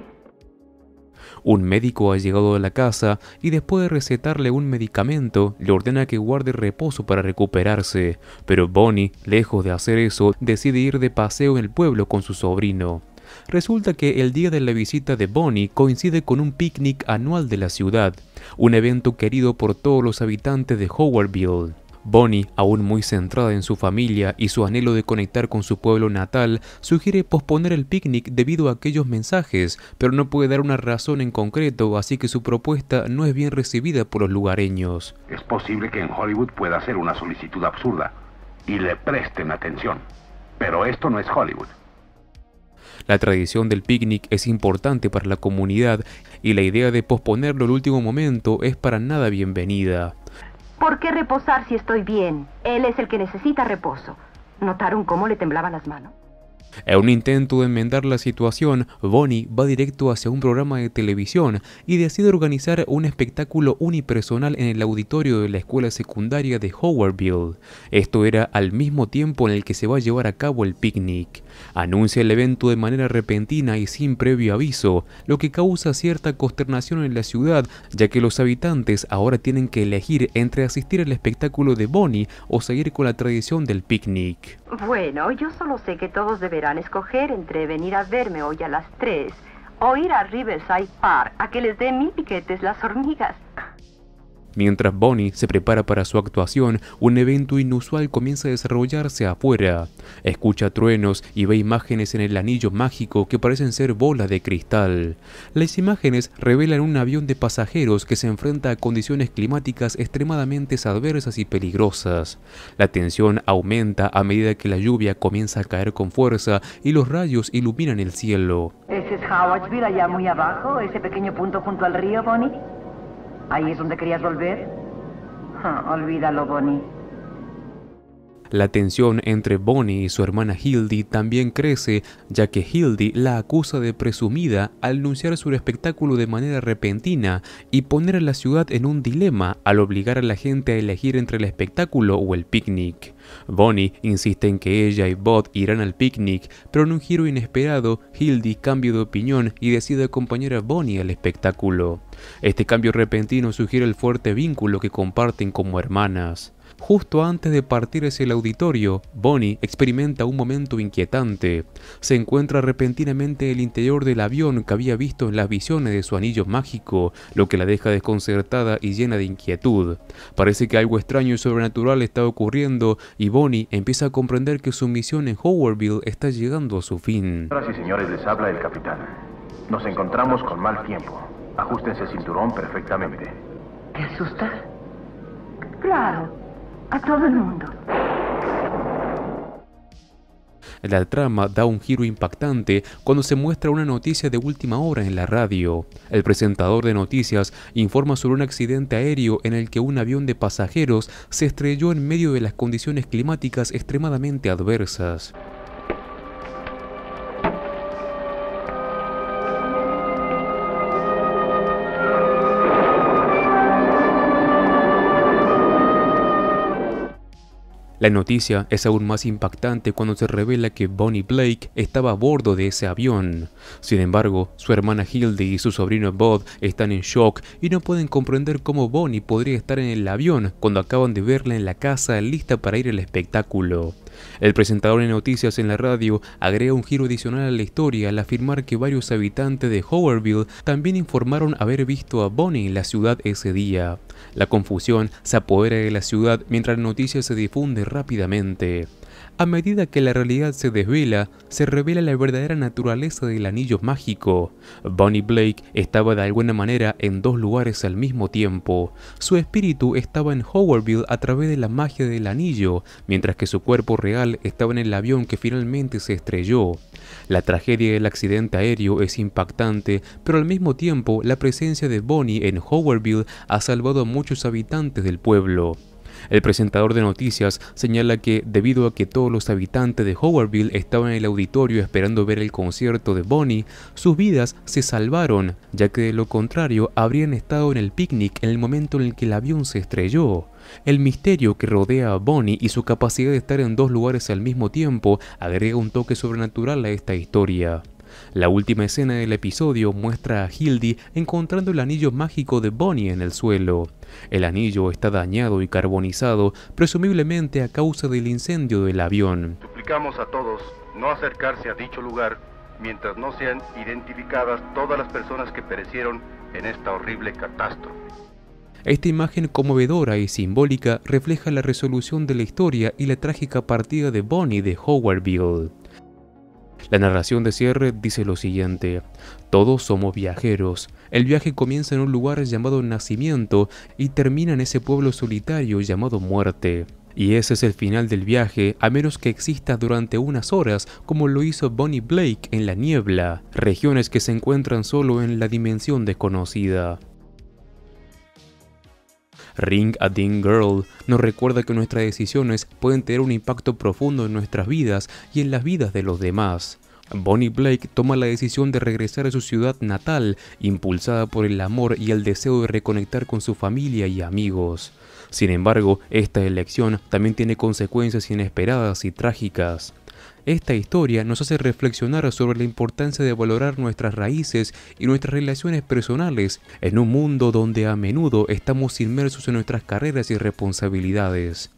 Un médico ha llegado a la casa y después de recetarle un medicamento, le ordena que guarde reposo para recuperarse, pero Bonnie, lejos de hacer eso, decide ir de paseo en el pueblo con su sobrino. Resulta que el día de la visita de Bonnie coincide con un picnic anual de la ciudad, un evento querido por todos los habitantes de Howardville. Bonnie, aún muy centrada en su familia y su anhelo de conectar con su pueblo natal, sugiere posponer el picnic debido a aquellos mensajes, pero no puede dar una razón en concreto, así que su propuesta no es bien recibida por los lugareños. Es posible que en Hollywood pueda hacer una solicitud absurda y le presten atención, pero esto no es Hollywood. La tradición del picnic es importante para la comunidad y la idea de posponerlo al último momento es para nada bienvenida. ¿Por qué reposar si estoy bien? Él es el que necesita reposo. ¿Notaron cómo le temblaban las manos? En un intento de enmendar la situación, Bonnie va directo hacia un programa de televisión y decide organizar un espectáculo unipersonal en el auditorio de la escuela secundaria de Howardville. Esto era al mismo tiempo en el que se va a llevar a cabo el picnic anuncia el evento de manera repentina y sin previo aviso, lo que causa cierta consternación en la ciudad, ya que los habitantes ahora tienen que elegir entre asistir al espectáculo de Bonnie o seguir con la tradición del picnic. Bueno, yo solo sé que todos deberán escoger entre venir a verme hoy a las 3 o ir a Riverside Park a que les den mil piquetes las hormigas. Mientras Bonnie se prepara para su actuación, un evento inusual comienza a desarrollarse afuera. Escucha truenos y ve imágenes en el anillo mágico que parecen ser bolas de cristal. Las imágenes revelan un avión de pasajeros que se enfrenta a condiciones climáticas extremadamente adversas y peligrosas. La tensión aumenta a medida que la lluvia comienza a caer con fuerza y los rayos iluminan el cielo. ¿Ese es allá muy abajo? ¿Ese pequeño punto junto al río, Bonnie? ¿Ahí es donde querías volver? Ah, olvídalo, Bonnie. La tensión entre Bonnie y su hermana Hildy también crece, ya que Hildy la acusa de presumida al anunciar su espectáculo de manera repentina y poner a la ciudad en un dilema al obligar a la gente a elegir entre el espectáculo o el picnic. Bonnie insiste en que ella y Bob irán al picnic, pero en un giro inesperado, Hildy cambia de opinión y decide acompañar a Bonnie al espectáculo. Este cambio repentino sugiere el fuerte vínculo que comparten como hermanas. Justo antes de partir hacia el auditorio, Bonnie experimenta un momento inquietante. Se encuentra repentinamente en el interior del avión que había visto en las visiones de su anillo mágico, lo que la deja desconcertada y llena de inquietud. Parece que algo extraño y sobrenatural está ocurriendo y Bonnie empieza a comprender que su misión en Howardville está llegando a su fin. Señoras señores, les habla el capitán. Nos encontramos con mal tiempo. Ajustense el cinturón perfectamente. ¿Te asusta? Claro a todo el mundo. La trama da un giro impactante cuando se muestra una noticia de última hora en la radio. El presentador de noticias informa sobre un accidente aéreo en el que un avión de pasajeros se estrelló en medio de las condiciones climáticas extremadamente adversas. La noticia es aún más impactante cuando se revela que Bonnie Blake estaba a bordo de ese avión. Sin embargo, su hermana Hilde y su sobrino Bob están en shock y no pueden comprender cómo Bonnie podría estar en el avión cuando acaban de verla en la casa lista para ir al espectáculo. El presentador de noticias en la radio agrega un giro adicional a la historia al afirmar que varios habitantes de Howardville también informaron haber visto a Bonnie en la ciudad ese día. La confusión se apodera de la ciudad mientras la noticia se difunde rápidamente. A medida que la realidad se desvela, se revela la verdadera naturaleza del anillo mágico. Bonnie Blake estaba de alguna manera en dos lugares al mismo tiempo. Su espíritu estaba en Howardville a través de la magia del anillo, mientras que su cuerpo real estaba en el avión que finalmente se estrelló. La tragedia del accidente aéreo es impactante, pero al mismo tiempo la presencia de Bonnie en Howardville ha salvado a muchos habitantes del pueblo. El presentador de noticias señala que debido a que todos los habitantes de Howardville estaban en el auditorio esperando ver el concierto de Bonnie, sus vidas se salvaron, ya que de lo contrario habrían estado en el picnic en el momento en el que el avión se estrelló. El misterio que rodea a Bonnie y su capacidad de estar en dos lugares al mismo tiempo agrega un toque sobrenatural a esta historia. La última escena del episodio muestra a Hildy encontrando el anillo mágico de Bonnie en el suelo. El anillo está dañado y carbonizado, presumiblemente a causa del incendio del avión. Suplicamos a todos no acercarse a dicho lugar mientras no sean identificadas todas las personas que perecieron en esta horrible catástrofe. Esta imagen conmovedora y simbólica refleja la resolución de la historia y la trágica partida de Bonnie de Howardville. La narración de cierre dice lo siguiente, todos somos viajeros, el viaje comienza en un lugar llamado nacimiento y termina en ese pueblo solitario llamado muerte. Y ese es el final del viaje, a menos que exista durante unas horas, como lo hizo Bonnie Blake en La Niebla, regiones que se encuentran solo en la dimensión desconocida. Ring a Ding Girl nos recuerda que nuestras decisiones pueden tener un impacto profundo en nuestras vidas y en las vidas de los demás. Bonnie Blake toma la decisión de regresar a su ciudad natal, impulsada por el amor y el deseo de reconectar con su familia y amigos. Sin embargo, esta elección también tiene consecuencias inesperadas y trágicas. Esta historia nos hace reflexionar sobre la importancia de valorar nuestras raíces y nuestras relaciones personales en un mundo donde a menudo estamos inmersos en nuestras carreras y responsabilidades.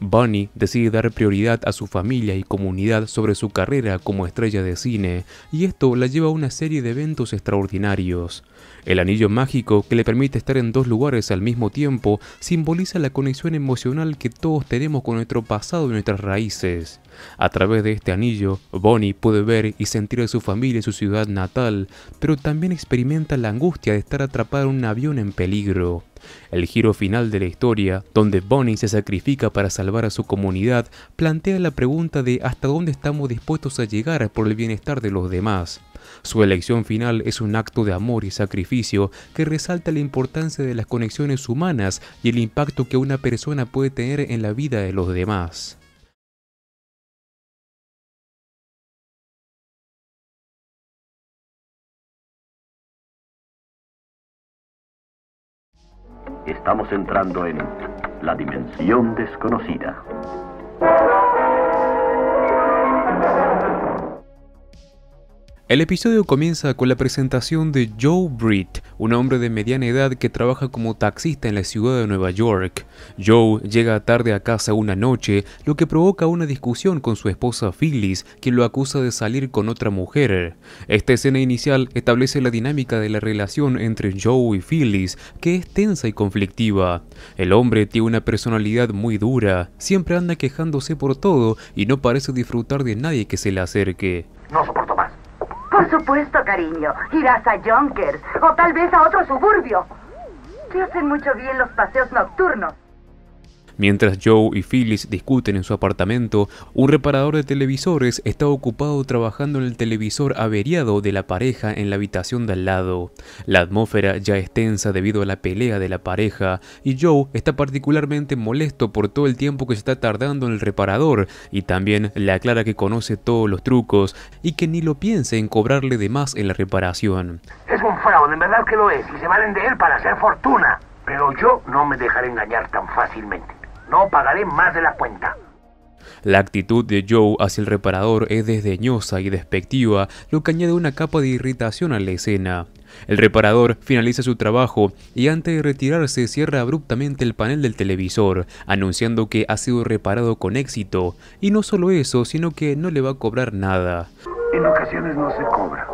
Bunny decide dar prioridad a su familia y comunidad sobre su carrera como estrella de cine, y esto la lleva a una serie de eventos extraordinarios. El anillo mágico, que le permite estar en dos lugares al mismo tiempo, simboliza la conexión emocional que todos tenemos con nuestro pasado y nuestras raíces. A través de este anillo, Bonnie puede ver y sentir a su familia en su ciudad natal, pero también experimenta la angustia de estar atrapado en un avión en peligro. El giro final de la historia, donde Bonnie se sacrifica para salvar a su comunidad, plantea la pregunta de hasta dónde estamos dispuestos a llegar por el bienestar de los demás. Su elección final es un acto de amor y sacrificio que resalta la importancia de las conexiones humanas y el impacto que una persona puede tener en la vida de los demás. Estamos entrando en la dimensión desconocida. El episodio comienza con la presentación de Joe Britt, un hombre de mediana edad que trabaja como taxista en la ciudad de Nueva York. Joe llega tarde a casa una noche, lo que provoca una discusión con su esposa Phyllis, quien lo acusa de salir con otra mujer. Esta escena inicial establece la dinámica de la relación entre Joe y Phyllis, que es tensa y conflictiva. El hombre tiene una personalidad muy dura, siempre anda quejándose por todo y no parece disfrutar de nadie que se le acerque. Por supuesto, cariño. Irás a Junkers o tal vez a otro suburbio. Te hacen mucho bien los paseos nocturnos. Mientras Joe y Phyllis discuten en su apartamento, un reparador de televisores está ocupado trabajando en el televisor averiado de la pareja en la habitación de al lado. La atmósfera ya es tensa debido a la pelea de la pareja y Joe está particularmente molesto por todo el tiempo que se está tardando en el reparador y también le aclara que conoce todos los trucos y que ni lo piense en cobrarle de más en la reparación. Es un fraude, en verdad que lo es, y se valen de él para hacer fortuna. Pero yo no me dejaré engañar tan fácilmente. No pagaré más de la cuenta. La actitud de Joe hacia el reparador es desdeñosa y despectiva, lo que añade una capa de irritación a la escena. El reparador finaliza su trabajo y antes de retirarse cierra abruptamente el panel del televisor, anunciando que ha sido reparado con éxito, y no solo eso, sino que no le va a cobrar nada. En ocasiones no se cobra.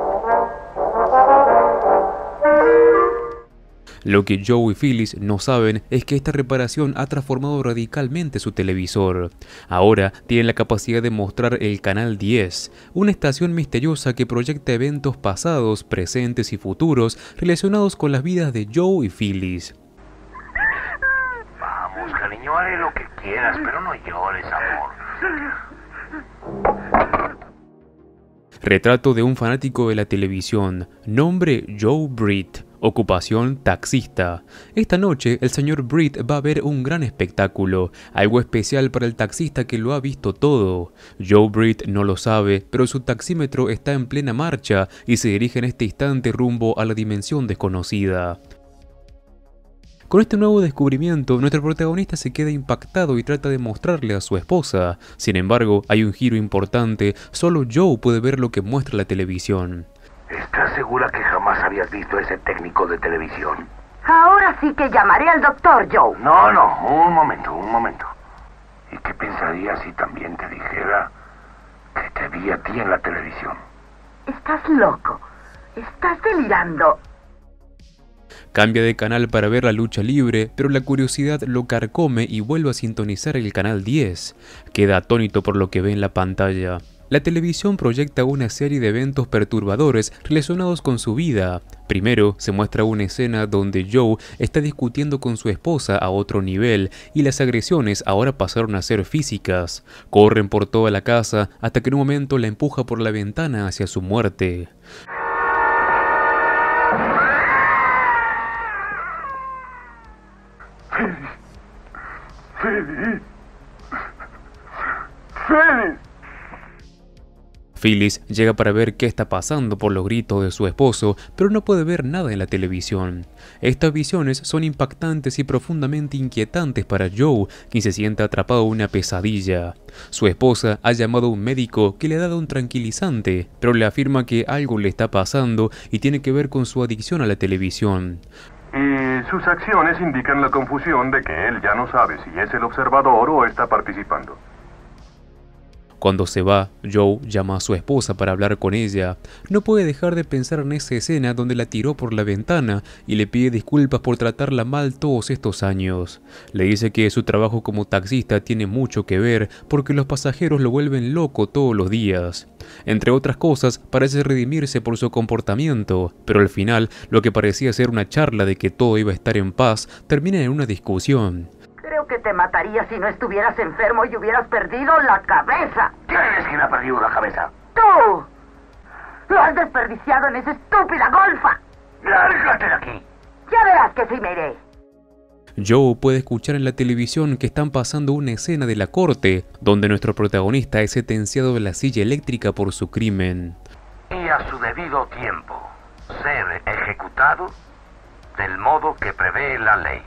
Lo que Joe y Phyllis no saben es que esta reparación ha transformado radicalmente su televisor. Ahora tienen la capacidad de mostrar el canal 10, una estación misteriosa que proyecta eventos pasados, presentes y futuros relacionados con las vidas de Joe y Phyllis. lo pero no Retrato de un fanático de la televisión, nombre Joe Britt. Ocupación taxista. Esta noche el señor Britt va a ver un gran espectáculo, algo especial para el taxista que lo ha visto todo. Joe Britt no lo sabe, pero su taxímetro está en plena marcha y se dirige en este instante rumbo a la dimensión desconocida. Con este nuevo descubrimiento, nuestro protagonista se queda impactado y trata de mostrarle a su esposa. Sin embargo, hay un giro importante, solo Joe puede ver lo que muestra la televisión. ¿Estás segura que jamás habías visto a ese técnico de televisión? Ahora sí que llamaré al doctor Joe. No, no, un momento, un momento. ¿Y qué pensaría si también te dijera que te vi a ti en la televisión? Estás loco. Estás delirando. Cambia de canal para ver la lucha libre, pero la curiosidad lo carcome y vuelve a sintonizar el canal 10. Queda atónito por lo que ve en la pantalla la televisión proyecta una serie de eventos perturbadores relacionados con su vida. Primero, se muestra una escena donde Joe está discutiendo con su esposa a otro nivel y las agresiones ahora pasaron a ser físicas. Corren por toda la casa hasta que en un momento la empuja por la ventana hacia su muerte. Phyllis llega para ver qué está pasando por los gritos de su esposo, pero no puede ver nada en la televisión. Estas visiones son impactantes y profundamente inquietantes para Joe, quien se siente atrapado en una pesadilla. Su esposa ha llamado a un médico que le ha dado un tranquilizante, pero le afirma que algo le está pasando y tiene que ver con su adicción a la televisión. Y sus acciones indican la confusión de que él ya no sabe si es el observador o está participando. Cuando se va, Joe llama a su esposa para hablar con ella. No puede dejar de pensar en esa escena donde la tiró por la ventana y le pide disculpas por tratarla mal todos estos años. Le dice que su trabajo como taxista tiene mucho que ver porque los pasajeros lo vuelven loco todos los días. Entre otras cosas, parece redimirse por su comportamiento, pero al final lo que parecía ser una charla de que todo iba a estar en paz termina en una discusión que te mataría si no estuvieras enfermo y hubieras perdido la cabeza. ¿Quién es quien ha perdido la cabeza? ¡Tú! ¡Lo has desperdiciado en esa estúpida golfa! ¡Lárgate de aquí! Ya verás que sí me iré. Joe puede escuchar en la televisión que están pasando una escena de la corte, donde nuestro protagonista es sentenciado de la silla eléctrica por su crimen. Y a su debido tiempo, ser ejecutado del modo que prevé la ley.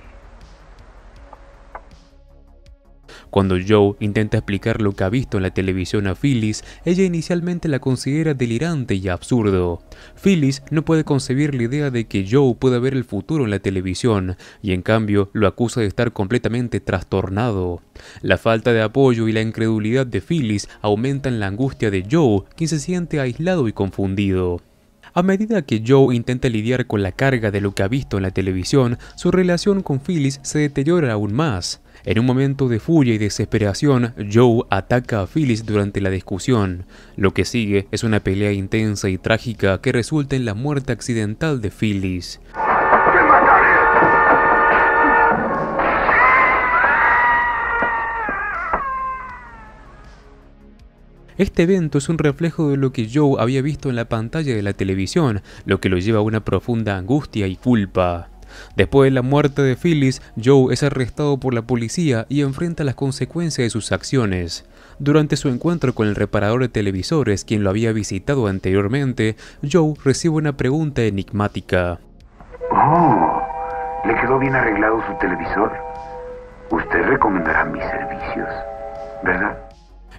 Cuando Joe intenta explicar lo que ha visto en la televisión a Phyllis, ella inicialmente la considera delirante y absurdo. Phyllis no puede concebir la idea de que Joe pueda ver el futuro en la televisión, y en cambio lo acusa de estar completamente trastornado. La falta de apoyo y la incredulidad de Phyllis aumentan la angustia de Joe, quien se siente aislado y confundido. A medida que Joe intenta lidiar con la carga de lo que ha visto en la televisión, su relación con Phyllis se deteriora aún más. En un momento de furia y desesperación, Joe ataca a Phyllis durante la discusión. Lo que sigue es una pelea intensa y trágica que resulta en la muerte accidental de Phyllis. Este evento es un reflejo de lo que Joe había visto en la pantalla de la televisión, lo que lo lleva a una profunda angustia y culpa. Después de la muerte de Phyllis, Joe es arrestado por la policía y enfrenta las consecuencias de sus acciones. Durante su encuentro con el reparador de televisores, quien lo había visitado anteriormente, Joe recibe una pregunta enigmática. Oh, le quedó bien arreglado su televisor. Usted recomendará mis servicios, ¿verdad?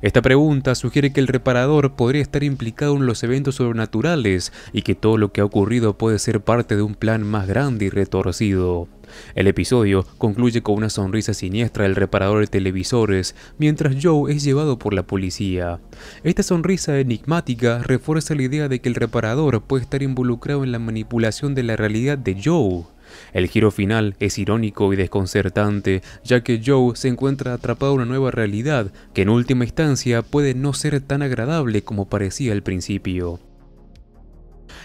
Esta pregunta sugiere que el reparador podría estar implicado en los eventos sobrenaturales y que todo lo que ha ocurrido puede ser parte de un plan más grande y retorcido. El episodio concluye con una sonrisa siniestra del reparador de televisores mientras Joe es llevado por la policía. Esta sonrisa enigmática refuerza la idea de que el reparador puede estar involucrado en la manipulación de la realidad de Joe. El giro final es irónico y desconcertante, ya que Joe se encuentra atrapado en una nueva realidad que en última instancia puede no ser tan agradable como parecía al principio.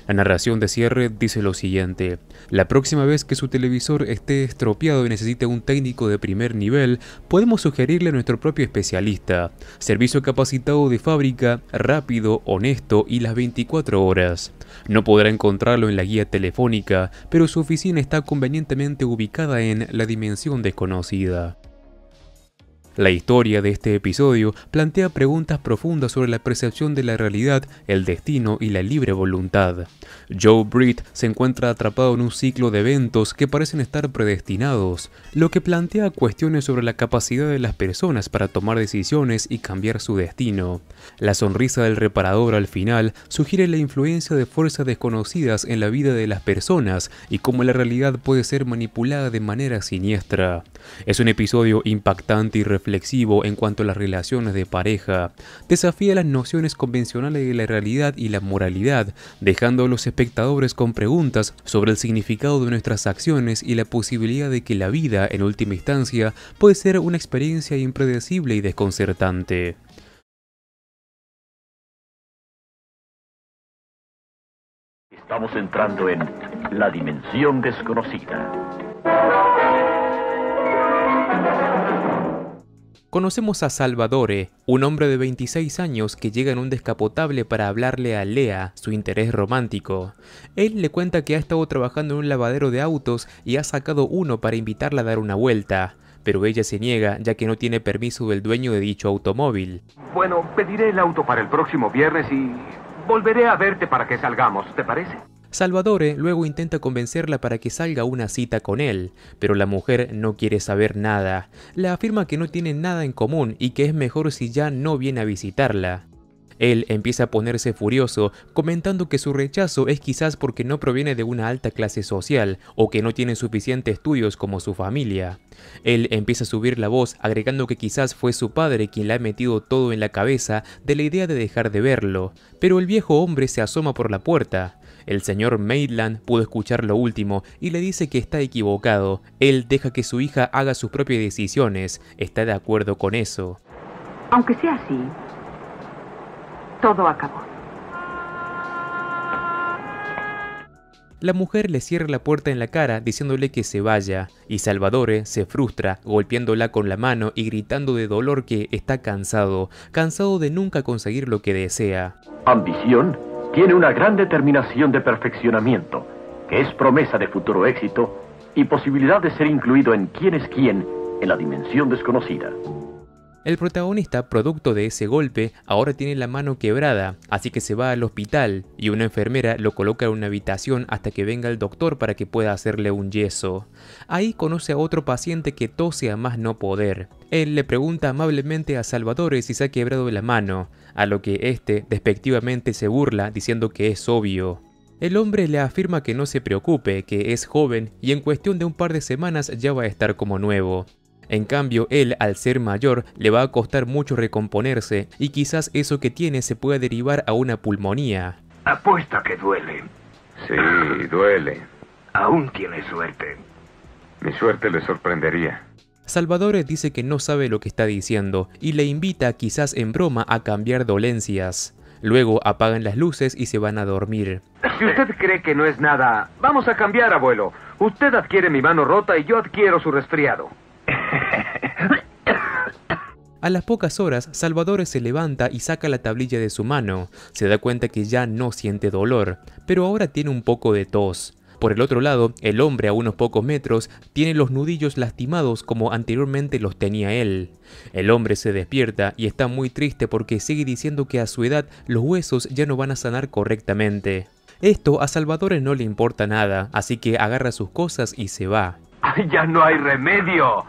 La narración de cierre dice lo siguiente, la próxima vez que su televisor esté estropeado y necesite un técnico de primer nivel, podemos sugerirle a nuestro propio especialista, servicio capacitado de fábrica, rápido, honesto y las 24 horas. No podrá encontrarlo en la guía telefónica, pero su oficina está convenientemente ubicada en la dimensión desconocida. La historia de este episodio plantea preguntas profundas sobre la percepción de la realidad, el destino y la libre voluntad. Joe Britt se encuentra atrapado en un ciclo de eventos que parecen estar predestinados, lo que plantea cuestiones sobre la capacidad de las personas para tomar decisiones y cambiar su destino. La sonrisa del reparador al final sugiere la influencia de fuerzas desconocidas en la vida de las personas y cómo la realidad puede ser manipulada de manera siniestra. Es un episodio impactante y reflexivo reflexivo en cuanto a las relaciones de pareja, desafía las nociones convencionales de la realidad y la moralidad, dejando a los espectadores con preguntas sobre el significado de nuestras acciones y la posibilidad de que la vida, en última instancia, puede ser una experiencia impredecible y desconcertante. Estamos entrando en la dimensión desconocida. Conocemos a Salvador, un hombre de 26 años que llega en un descapotable para hablarle a Lea, su interés romántico. Él le cuenta que ha estado trabajando en un lavadero de autos y ha sacado uno para invitarla a dar una vuelta, pero ella se niega ya que no tiene permiso del dueño de dicho automóvil. Bueno, pediré el auto para el próximo viernes y volveré a verte para que salgamos, ¿te parece? Salvadore luego intenta convencerla para que salga una cita con él, pero la mujer no quiere saber nada, le afirma que no tienen nada en común y que es mejor si ya no viene a visitarla. Él empieza a ponerse furioso, comentando que su rechazo es quizás porque no proviene de una alta clase social o que no tiene suficientes estudios como su familia. Él empieza a subir la voz agregando que quizás fue su padre quien le ha metido todo en la cabeza de la idea de dejar de verlo, pero el viejo hombre se asoma por la puerta, el señor Maitland pudo escuchar lo último y le dice que está equivocado. Él deja que su hija haga sus propias decisiones. Está de acuerdo con eso. Aunque sea así, todo acabó. La mujer le cierra la puerta en la cara diciéndole que se vaya, y Salvador se frustra, golpeándola con la mano y gritando de dolor que está cansado, cansado de nunca conseguir lo que desea. ¿Ambición? tiene una gran determinación de perfeccionamiento, que es promesa de futuro éxito y posibilidad de ser incluido en quién es quién en la dimensión desconocida. El protagonista, producto de ese golpe, ahora tiene la mano quebrada, así que se va al hospital y una enfermera lo coloca en una habitación hasta que venga el doctor para que pueda hacerle un yeso. Ahí conoce a otro paciente que tose a más no poder. Él le pregunta amablemente a Salvador si se ha quebrado la mano, a lo que este despectivamente se burla diciendo que es obvio. El hombre le afirma que no se preocupe, que es joven y en cuestión de un par de semanas ya va a estar como nuevo. En cambio, él, al ser mayor, le va a costar mucho recomponerse y quizás eso que tiene se pueda derivar a una pulmonía. Apuesta que duele. Sí, duele. Aún tiene suerte. Mi suerte le sorprendería. Salvador dice que no sabe lo que está diciendo y le invita, quizás en broma, a cambiar dolencias. Luego apagan las luces y se van a dormir. Si usted cree que no es nada, vamos a cambiar, abuelo. Usted adquiere mi mano rota y yo adquiero su resfriado. A las pocas horas, Salvador se levanta y saca la tablilla de su mano. Se da cuenta que ya no siente dolor, pero ahora tiene un poco de tos. Por el otro lado, el hombre a unos pocos metros tiene los nudillos lastimados como anteriormente los tenía él. El hombre se despierta y está muy triste porque sigue diciendo que a su edad los huesos ya no van a sanar correctamente. Esto a Salvador no le importa nada, así que agarra sus cosas y se va. ¡Ya no hay remedio!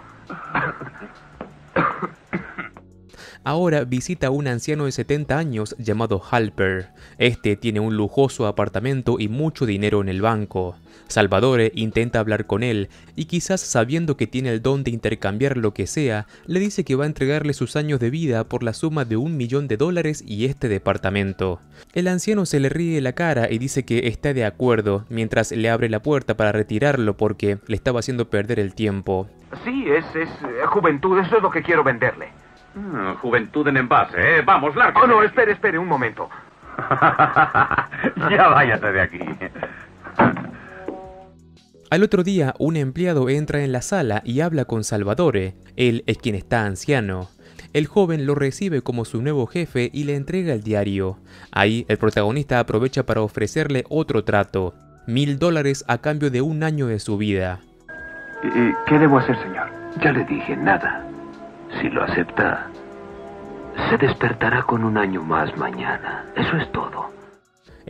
Ahora visita a un anciano de 70 años llamado Halper. Este tiene un lujoso apartamento y mucho dinero en el banco. Salvatore intenta hablar con él y quizás sabiendo que tiene el don de intercambiar lo que sea, le dice que va a entregarle sus años de vida por la suma de un millón de dólares y este departamento. El anciano se le ríe la cara y dice que está de acuerdo mientras le abre la puerta para retirarlo porque le estaba haciendo perder el tiempo. Sí, es, eh, juventud, eso es lo que quiero venderle. Mm, juventud en envase, ¿eh? Vamos, largo. Oh, no, espere, espere, un momento. ya váyate de aquí. Al otro día, un empleado entra en la sala y habla con Salvatore. Él es quien está anciano. El joven lo recibe como su nuevo jefe y le entrega el diario. Ahí, el protagonista aprovecha para ofrecerle otro trato. Mil dólares a cambio de un año de su vida. ¿Qué debo hacer, señor? Ya le dije nada. Si lo acepta, se despertará con un año más mañana. Eso es todo.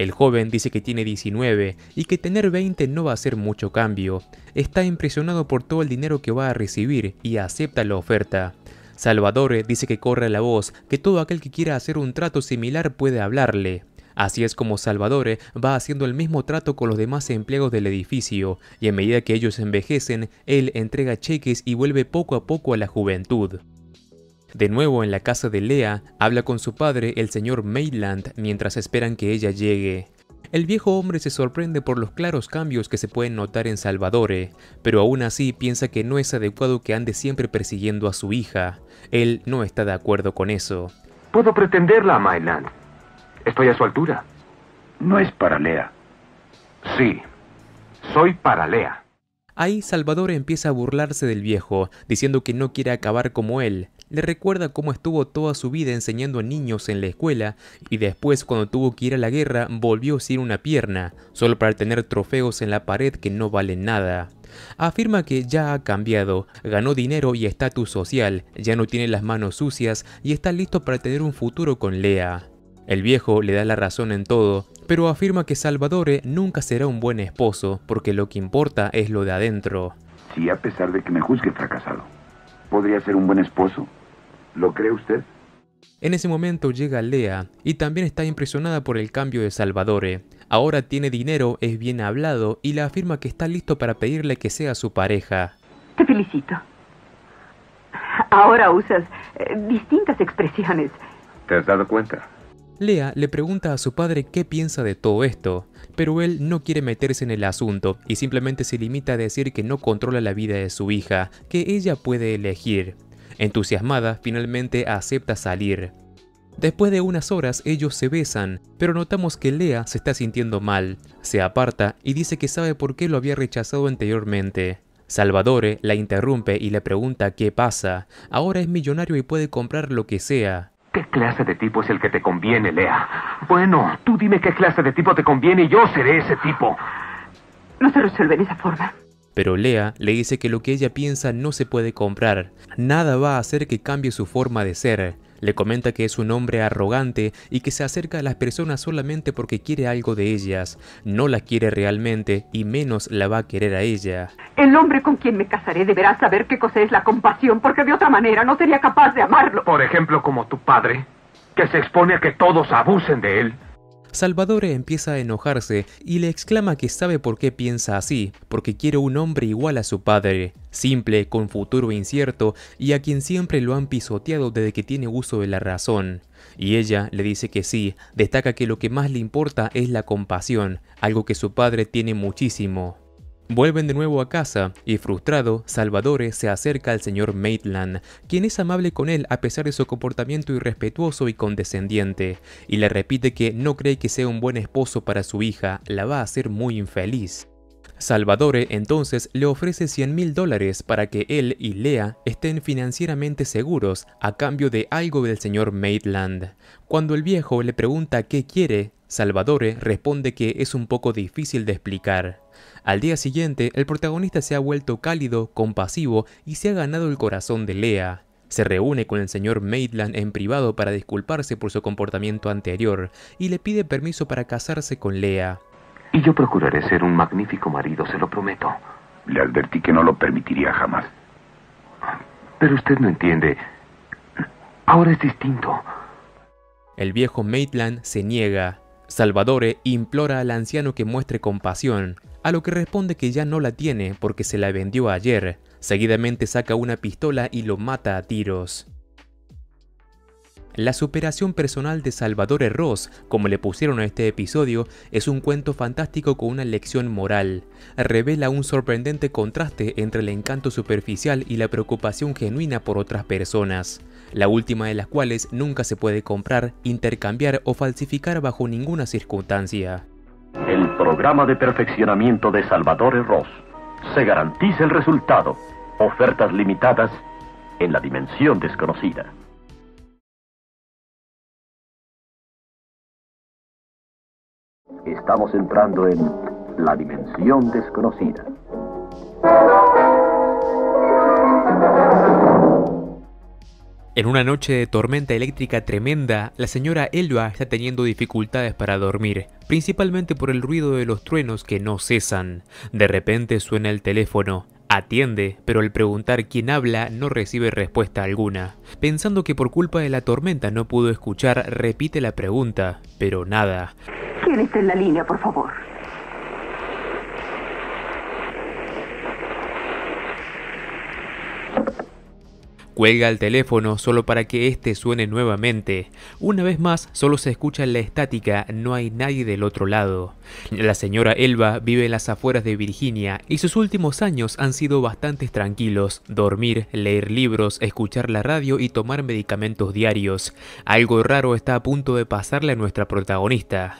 El joven dice que tiene 19 y que tener 20 no va a ser mucho cambio. Está impresionado por todo el dinero que va a recibir y acepta la oferta. Salvador dice que corre la voz, que todo aquel que quiera hacer un trato similar puede hablarle. Así es como Salvador va haciendo el mismo trato con los demás empleados del edificio, y a medida que ellos envejecen, él entrega cheques y vuelve poco a poco a la juventud. De nuevo en la casa de Lea, habla con su padre, el señor Maitland, mientras esperan que ella llegue. El viejo hombre se sorprende por los claros cambios que se pueden notar en Salvadore, pero aún así piensa que no es adecuado que ande siempre persiguiendo a su hija. Él no está de acuerdo con eso. Puedo pretenderla, Maitland. Estoy a su altura. No es para Lea. Sí, soy para Lea. Ahí Salvador empieza a burlarse del viejo, diciendo que no quiere acabar como él, le recuerda cómo estuvo toda su vida enseñando a niños en la escuela y después cuando tuvo que ir a la guerra volvió sin una pierna, solo para tener trofeos en la pared que no valen nada. Afirma que ya ha cambiado, ganó dinero y estatus social, ya no tiene las manos sucias y está listo para tener un futuro con Lea. El viejo le da la razón en todo, pero afirma que Salvadore nunca será un buen esposo porque lo que importa es lo de adentro. Si a pesar de que me juzgue fracasado, podría ser un buen esposo, ¿Lo cree usted? En ese momento llega Lea y también está impresionada por el cambio de Salvatore. Ahora tiene dinero, es bien hablado y le afirma que está listo para pedirle que sea su pareja. Te felicito. Ahora usas eh, distintas expresiones. ¿Te has dado cuenta? Lea le pregunta a su padre qué piensa de todo esto, pero él no quiere meterse en el asunto y simplemente se limita a decir que no controla la vida de su hija, que ella puede elegir. Entusiasmada, finalmente acepta salir. Después de unas horas ellos se besan, pero notamos que Lea se está sintiendo mal, se aparta y dice que sabe por qué lo había rechazado anteriormente. Salvadore la interrumpe y le pregunta qué pasa, ahora es millonario y puede comprar lo que sea. ¿Qué clase de tipo es el que te conviene, Lea? Bueno, tú dime qué clase de tipo te conviene y yo seré ese tipo. No se resuelve de esa forma pero Lea le dice que lo que ella piensa no se puede comprar, nada va a hacer que cambie su forma de ser. Le comenta que es un hombre arrogante y que se acerca a las personas solamente porque quiere algo de ellas, no la quiere realmente y menos la va a querer a ella. El hombre con quien me casaré deberá saber qué cosa es la compasión porque de otra manera no sería capaz de amarlo. Por ejemplo, como tu padre, que se expone a que todos abusen de él. Salvador empieza a enojarse y le exclama que sabe por qué piensa así, porque quiere un hombre igual a su padre, simple, con futuro incierto y a quien siempre lo han pisoteado desde que tiene uso de la razón. Y ella le dice que sí, destaca que lo que más le importa es la compasión, algo que su padre tiene muchísimo. Vuelven de nuevo a casa y frustrado, Salvadore se acerca al señor Maitland, quien es amable con él a pesar de su comportamiento irrespetuoso y condescendiente, y le repite que no cree que sea un buen esposo para su hija, la va a hacer muy infeliz. Salvadore entonces le ofrece 100 mil dólares para que él y Lea estén financieramente seguros a cambio de algo del señor Maitland. Cuando el viejo le pregunta qué quiere, Salvadore responde que es un poco difícil de explicar. Al día siguiente, el protagonista se ha vuelto cálido, compasivo y se ha ganado el corazón de Lea. Se reúne con el señor Maitland en privado para disculparse por su comportamiento anterior y le pide permiso para casarse con Lea. Y yo procuraré ser un magnífico marido, se lo prometo. Le advertí que no lo permitiría jamás. Pero usted no entiende. Ahora es distinto. El viejo Maitland se niega. Salvadore implora al anciano que muestre compasión, a lo que responde que ya no la tiene porque se la vendió ayer. Seguidamente saca una pistola y lo mata a tiros. La superación personal de Salvador Ross, como le pusieron a este episodio, es un cuento fantástico con una lección moral. Revela un sorprendente contraste entre el encanto superficial y la preocupación genuina por otras personas, la última de las cuales nunca se puede comprar, intercambiar o falsificar bajo ninguna circunstancia programa de perfeccionamiento de Salvador Ross. Se garantiza el resultado. Ofertas limitadas en la dimensión desconocida. Estamos entrando en la dimensión desconocida. En una noche de tormenta eléctrica tremenda, la señora Elba está teniendo dificultades para dormir, principalmente por el ruido de los truenos que no cesan. De repente suena el teléfono. Atiende, pero al preguntar quién habla no recibe respuesta alguna. Pensando que por culpa de la tormenta no pudo escuchar, repite la pregunta, pero nada. ¿Quién está en la línea, por favor? Cuelga el teléfono solo para que este suene nuevamente. Una vez más, solo se escucha la estática, no hay nadie del otro lado. La señora Elba vive en las afueras de Virginia y sus últimos años han sido bastante tranquilos. Dormir, leer libros, escuchar la radio y tomar medicamentos diarios. Algo raro está a punto de pasarle a nuestra protagonista.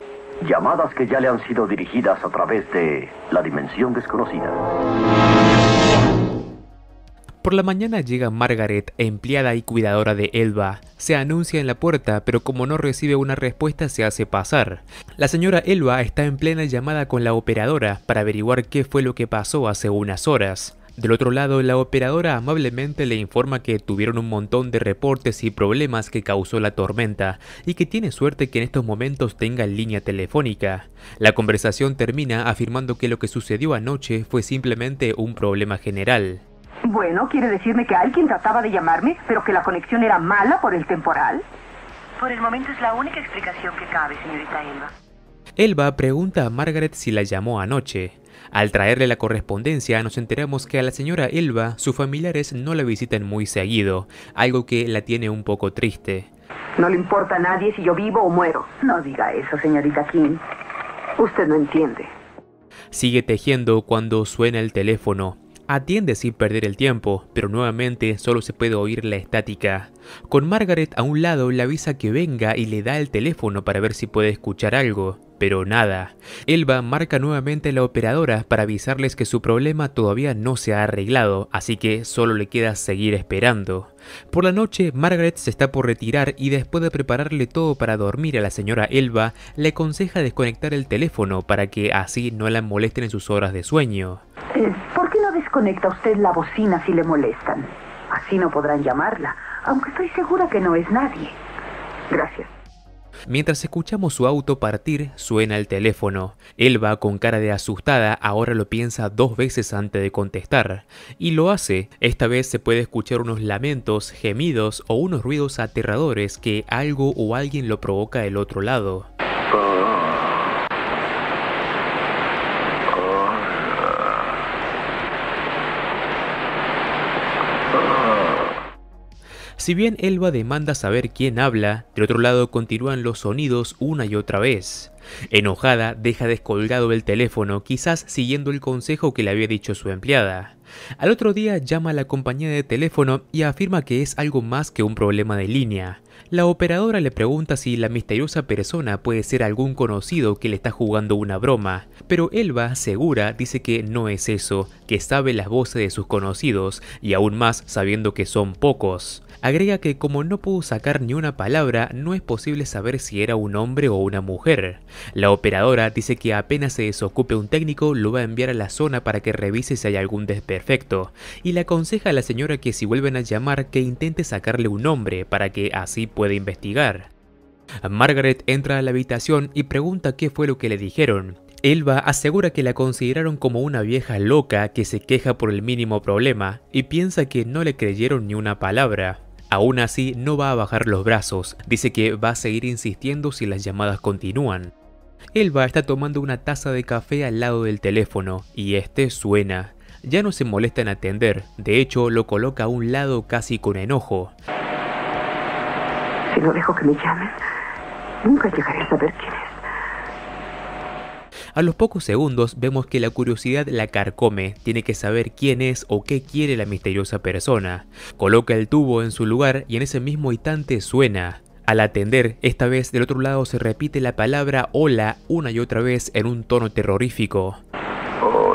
Llamadas que ya le han sido dirigidas a través de la dimensión desconocida. Por la mañana llega Margaret, empleada y cuidadora de Elba. Se anuncia en la puerta, pero como no recibe una respuesta se hace pasar. La señora Elba está en plena llamada con la operadora para averiguar qué fue lo que pasó hace unas horas. Del otro lado, la operadora amablemente le informa que tuvieron un montón de reportes y problemas que causó la tormenta, y que tiene suerte que en estos momentos tenga línea telefónica. La conversación termina afirmando que lo que sucedió anoche fue simplemente un problema general. Bueno, ¿quiere decirme que alguien trataba de llamarme, pero que la conexión era mala por el temporal? Por el momento es la única explicación que cabe, señorita Elba. Elba pregunta a Margaret si la llamó anoche. Al traerle la correspondencia nos enteramos que a la señora Elba sus familiares no la visitan muy seguido, algo que la tiene un poco triste. No le importa a nadie si yo vivo o muero. No diga eso, señorita Kim. Usted no entiende. Sigue tejiendo cuando suena el teléfono. Atiende sin perder el tiempo, pero nuevamente solo se puede oír la estática. Con Margaret a un lado le avisa que venga y le da el teléfono para ver si puede escuchar algo, pero nada. Elba marca nuevamente a la operadora para avisarles que su problema todavía no se ha arreglado, así que solo le queda seguir esperando. Por la noche, Margaret se está por retirar y después de prepararle todo para dormir a la señora Elba, le aconseja desconectar el teléfono para que así no la molesten en sus horas de sueño. Conecta usted la bocina si le molestan. Así no podrán llamarla, aunque estoy segura que no es nadie. Gracias. Mientras escuchamos su auto partir, suena el teléfono. Elba, con cara de asustada, ahora lo piensa dos veces antes de contestar. Y lo hace. Esta vez se puede escuchar unos lamentos, gemidos o unos ruidos aterradores que algo o alguien lo provoca del otro lado. Si bien Elba demanda saber quién habla, de otro lado continúan los sonidos una y otra vez. Enojada, deja descolgado el teléfono, quizás siguiendo el consejo que le había dicho su empleada. Al otro día llama a la compañía de teléfono y afirma que es algo más que un problema de línea. La operadora le pregunta si la misteriosa persona puede ser algún conocido que le está jugando una broma, pero Elba, segura, dice que no es eso, que sabe las voces de sus conocidos, y aún más sabiendo que son pocos agrega que como no pudo sacar ni una palabra, no es posible saber si era un hombre o una mujer. La operadora dice que apenas se desocupe un técnico, lo va a enviar a la zona para que revise si hay algún desperfecto, y le aconseja a la señora que si vuelven a llamar que intente sacarle un nombre para que así pueda investigar. Margaret entra a la habitación y pregunta qué fue lo que le dijeron. Elba asegura que la consideraron como una vieja loca que se queja por el mínimo problema y piensa que no le creyeron ni una palabra. Aún así, no va a bajar los brazos, dice que va a seguir insistiendo si las llamadas continúan. Elba está tomando una taza de café al lado del teléfono, y este suena. Ya no se molesta en atender, de hecho lo coloca a un lado casi con enojo. Si no dejo que me llamen, nunca llegaré a saber quién es. A los pocos segundos vemos que la curiosidad la carcome, tiene que saber quién es o qué quiere la misteriosa persona. Coloca el tubo en su lugar y en ese mismo instante suena. Al atender, esta vez del otro lado se repite la palabra hola una y otra vez en un tono terrorífico. Oh.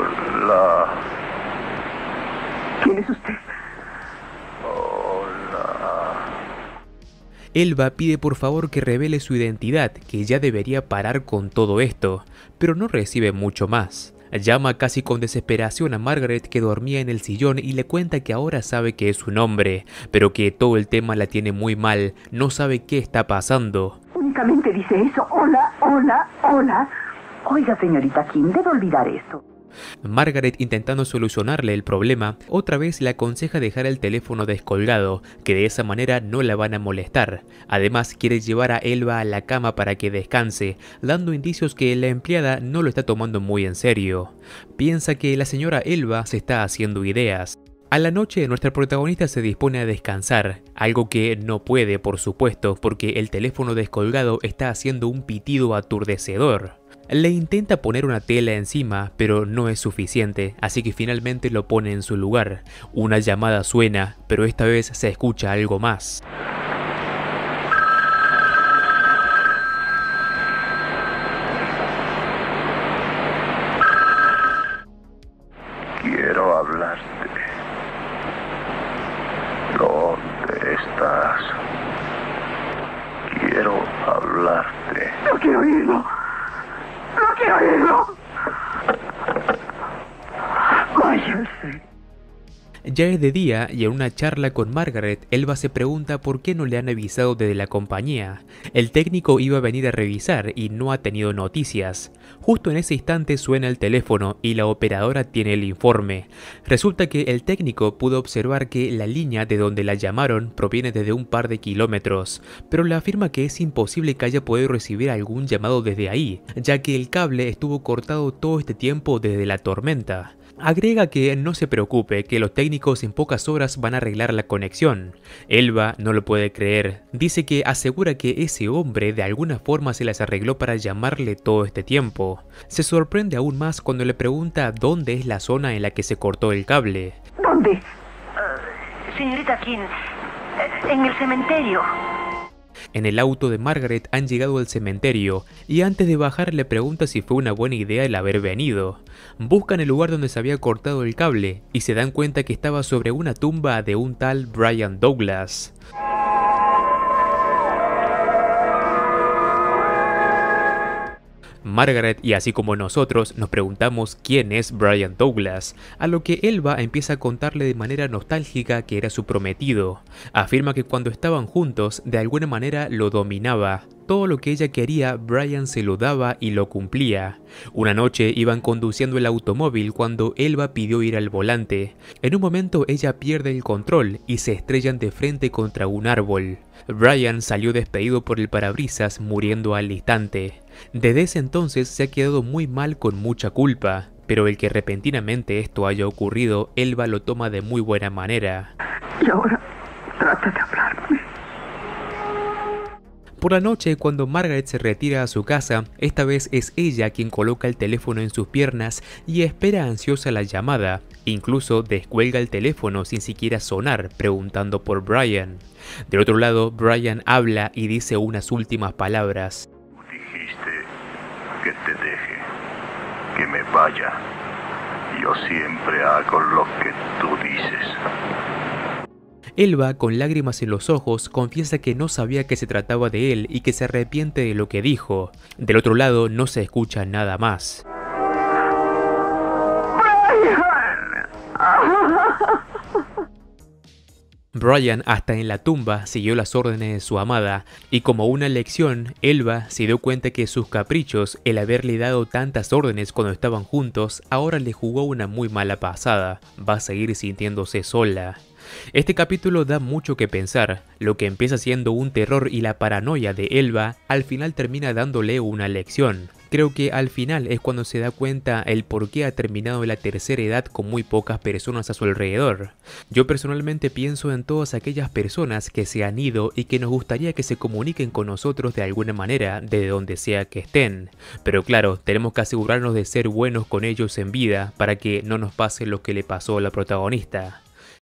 Elba pide por favor que revele su identidad, que ya debería parar con todo esto, pero no recibe mucho más. Llama casi con desesperación a Margaret que dormía en el sillón y le cuenta que ahora sabe que es un hombre, pero que todo el tema la tiene muy mal, no sabe qué está pasando. Únicamente dice eso, hola, hola, hola. Oiga, señorita Kim, debe olvidar eso. Margaret intentando solucionarle el problema, otra vez le aconseja dejar el teléfono descolgado, que de esa manera no la van a molestar. Además quiere llevar a Elva a la cama para que descanse, dando indicios que la empleada no lo está tomando muy en serio. Piensa que la señora Elva se está haciendo ideas. A la noche nuestra protagonista se dispone a descansar, algo que no puede por supuesto porque el teléfono descolgado está haciendo un pitido aturdecedor. Le intenta poner una tela encima, pero no es suficiente, así que finalmente lo pone en su lugar. Una llamada suena, pero esta vez se escucha algo más. Quiero hablarte. ¿Dónde estás? Quiero hablarte. No quiero oírlo. Dios mío, hijo. Vaya. Ya es de día y en una charla con Margaret, Elba se pregunta por qué no le han avisado desde la compañía. El técnico iba a venir a revisar y no ha tenido noticias. Justo en ese instante suena el teléfono y la operadora tiene el informe. Resulta que el técnico pudo observar que la línea de donde la llamaron proviene desde un par de kilómetros, pero le afirma que es imposible que haya podido recibir algún llamado desde ahí, ya que el cable estuvo cortado todo este tiempo desde la tormenta. Agrega que no se preocupe, que los técnicos en pocas horas van a arreglar la conexión. Elba no lo puede creer. Dice que asegura que ese hombre de alguna forma se las arregló para llamarle todo este tiempo. Se sorprende aún más cuando le pregunta dónde es la zona en la que se cortó el cable. ¿Dónde? Ah, señorita King, eh, en el cementerio. En el auto de Margaret han llegado al cementerio y antes de bajar le pregunta si fue una buena idea el haber venido. Buscan el lugar donde se había cortado el cable y se dan cuenta que estaba sobre una tumba de un tal Brian Douglas. Margaret y así como nosotros nos preguntamos quién es Brian Douglas, a lo que Elba empieza a contarle de manera nostálgica que era su prometido. Afirma que cuando estaban juntos, de alguna manera lo dominaba, todo lo que ella quería, Brian se lo daba y lo cumplía. Una noche iban conduciendo el automóvil cuando Elba pidió ir al volante. En un momento ella pierde el control y se estrellan de frente contra un árbol. Brian salió despedido por el parabrisas muriendo al instante. Desde ese entonces se ha quedado muy mal con mucha culpa, pero el que repentinamente esto haya ocurrido, Elba lo toma de muy buena manera. Y ahora trata de hablarme. Por la noche, cuando Margaret se retira a su casa, esta vez es ella quien coloca el teléfono en sus piernas y espera ansiosa la llamada. Incluso descuelga el teléfono sin siquiera sonar, preguntando por Brian. De otro lado, Brian habla y dice unas últimas palabras que te deje, que me vaya. Yo siempre hago lo que tú dices. Elba, con lágrimas en los ojos, confiesa que no sabía que se trataba de él y que se arrepiente de lo que dijo. Del otro lado, no se escucha nada más. Brian hasta en la tumba siguió las órdenes de su amada, y como una lección, Elva se dio cuenta que sus caprichos, el haberle dado tantas órdenes cuando estaban juntos, ahora le jugó una muy mala pasada, va a seguir sintiéndose sola. Este capítulo da mucho que pensar, lo que empieza siendo un terror y la paranoia de Elva, al final termina dándole una lección. Creo que al final es cuando se da cuenta el por qué ha terminado la tercera edad con muy pocas personas a su alrededor. Yo personalmente pienso en todas aquellas personas que se han ido y que nos gustaría que se comuniquen con nosotros de alguna manera, de donde sea que estén. Pero claro, tenemos que asegurarnos de ser buenos con ellos en vida para que no nos pase lo que le pasó a la protagonista.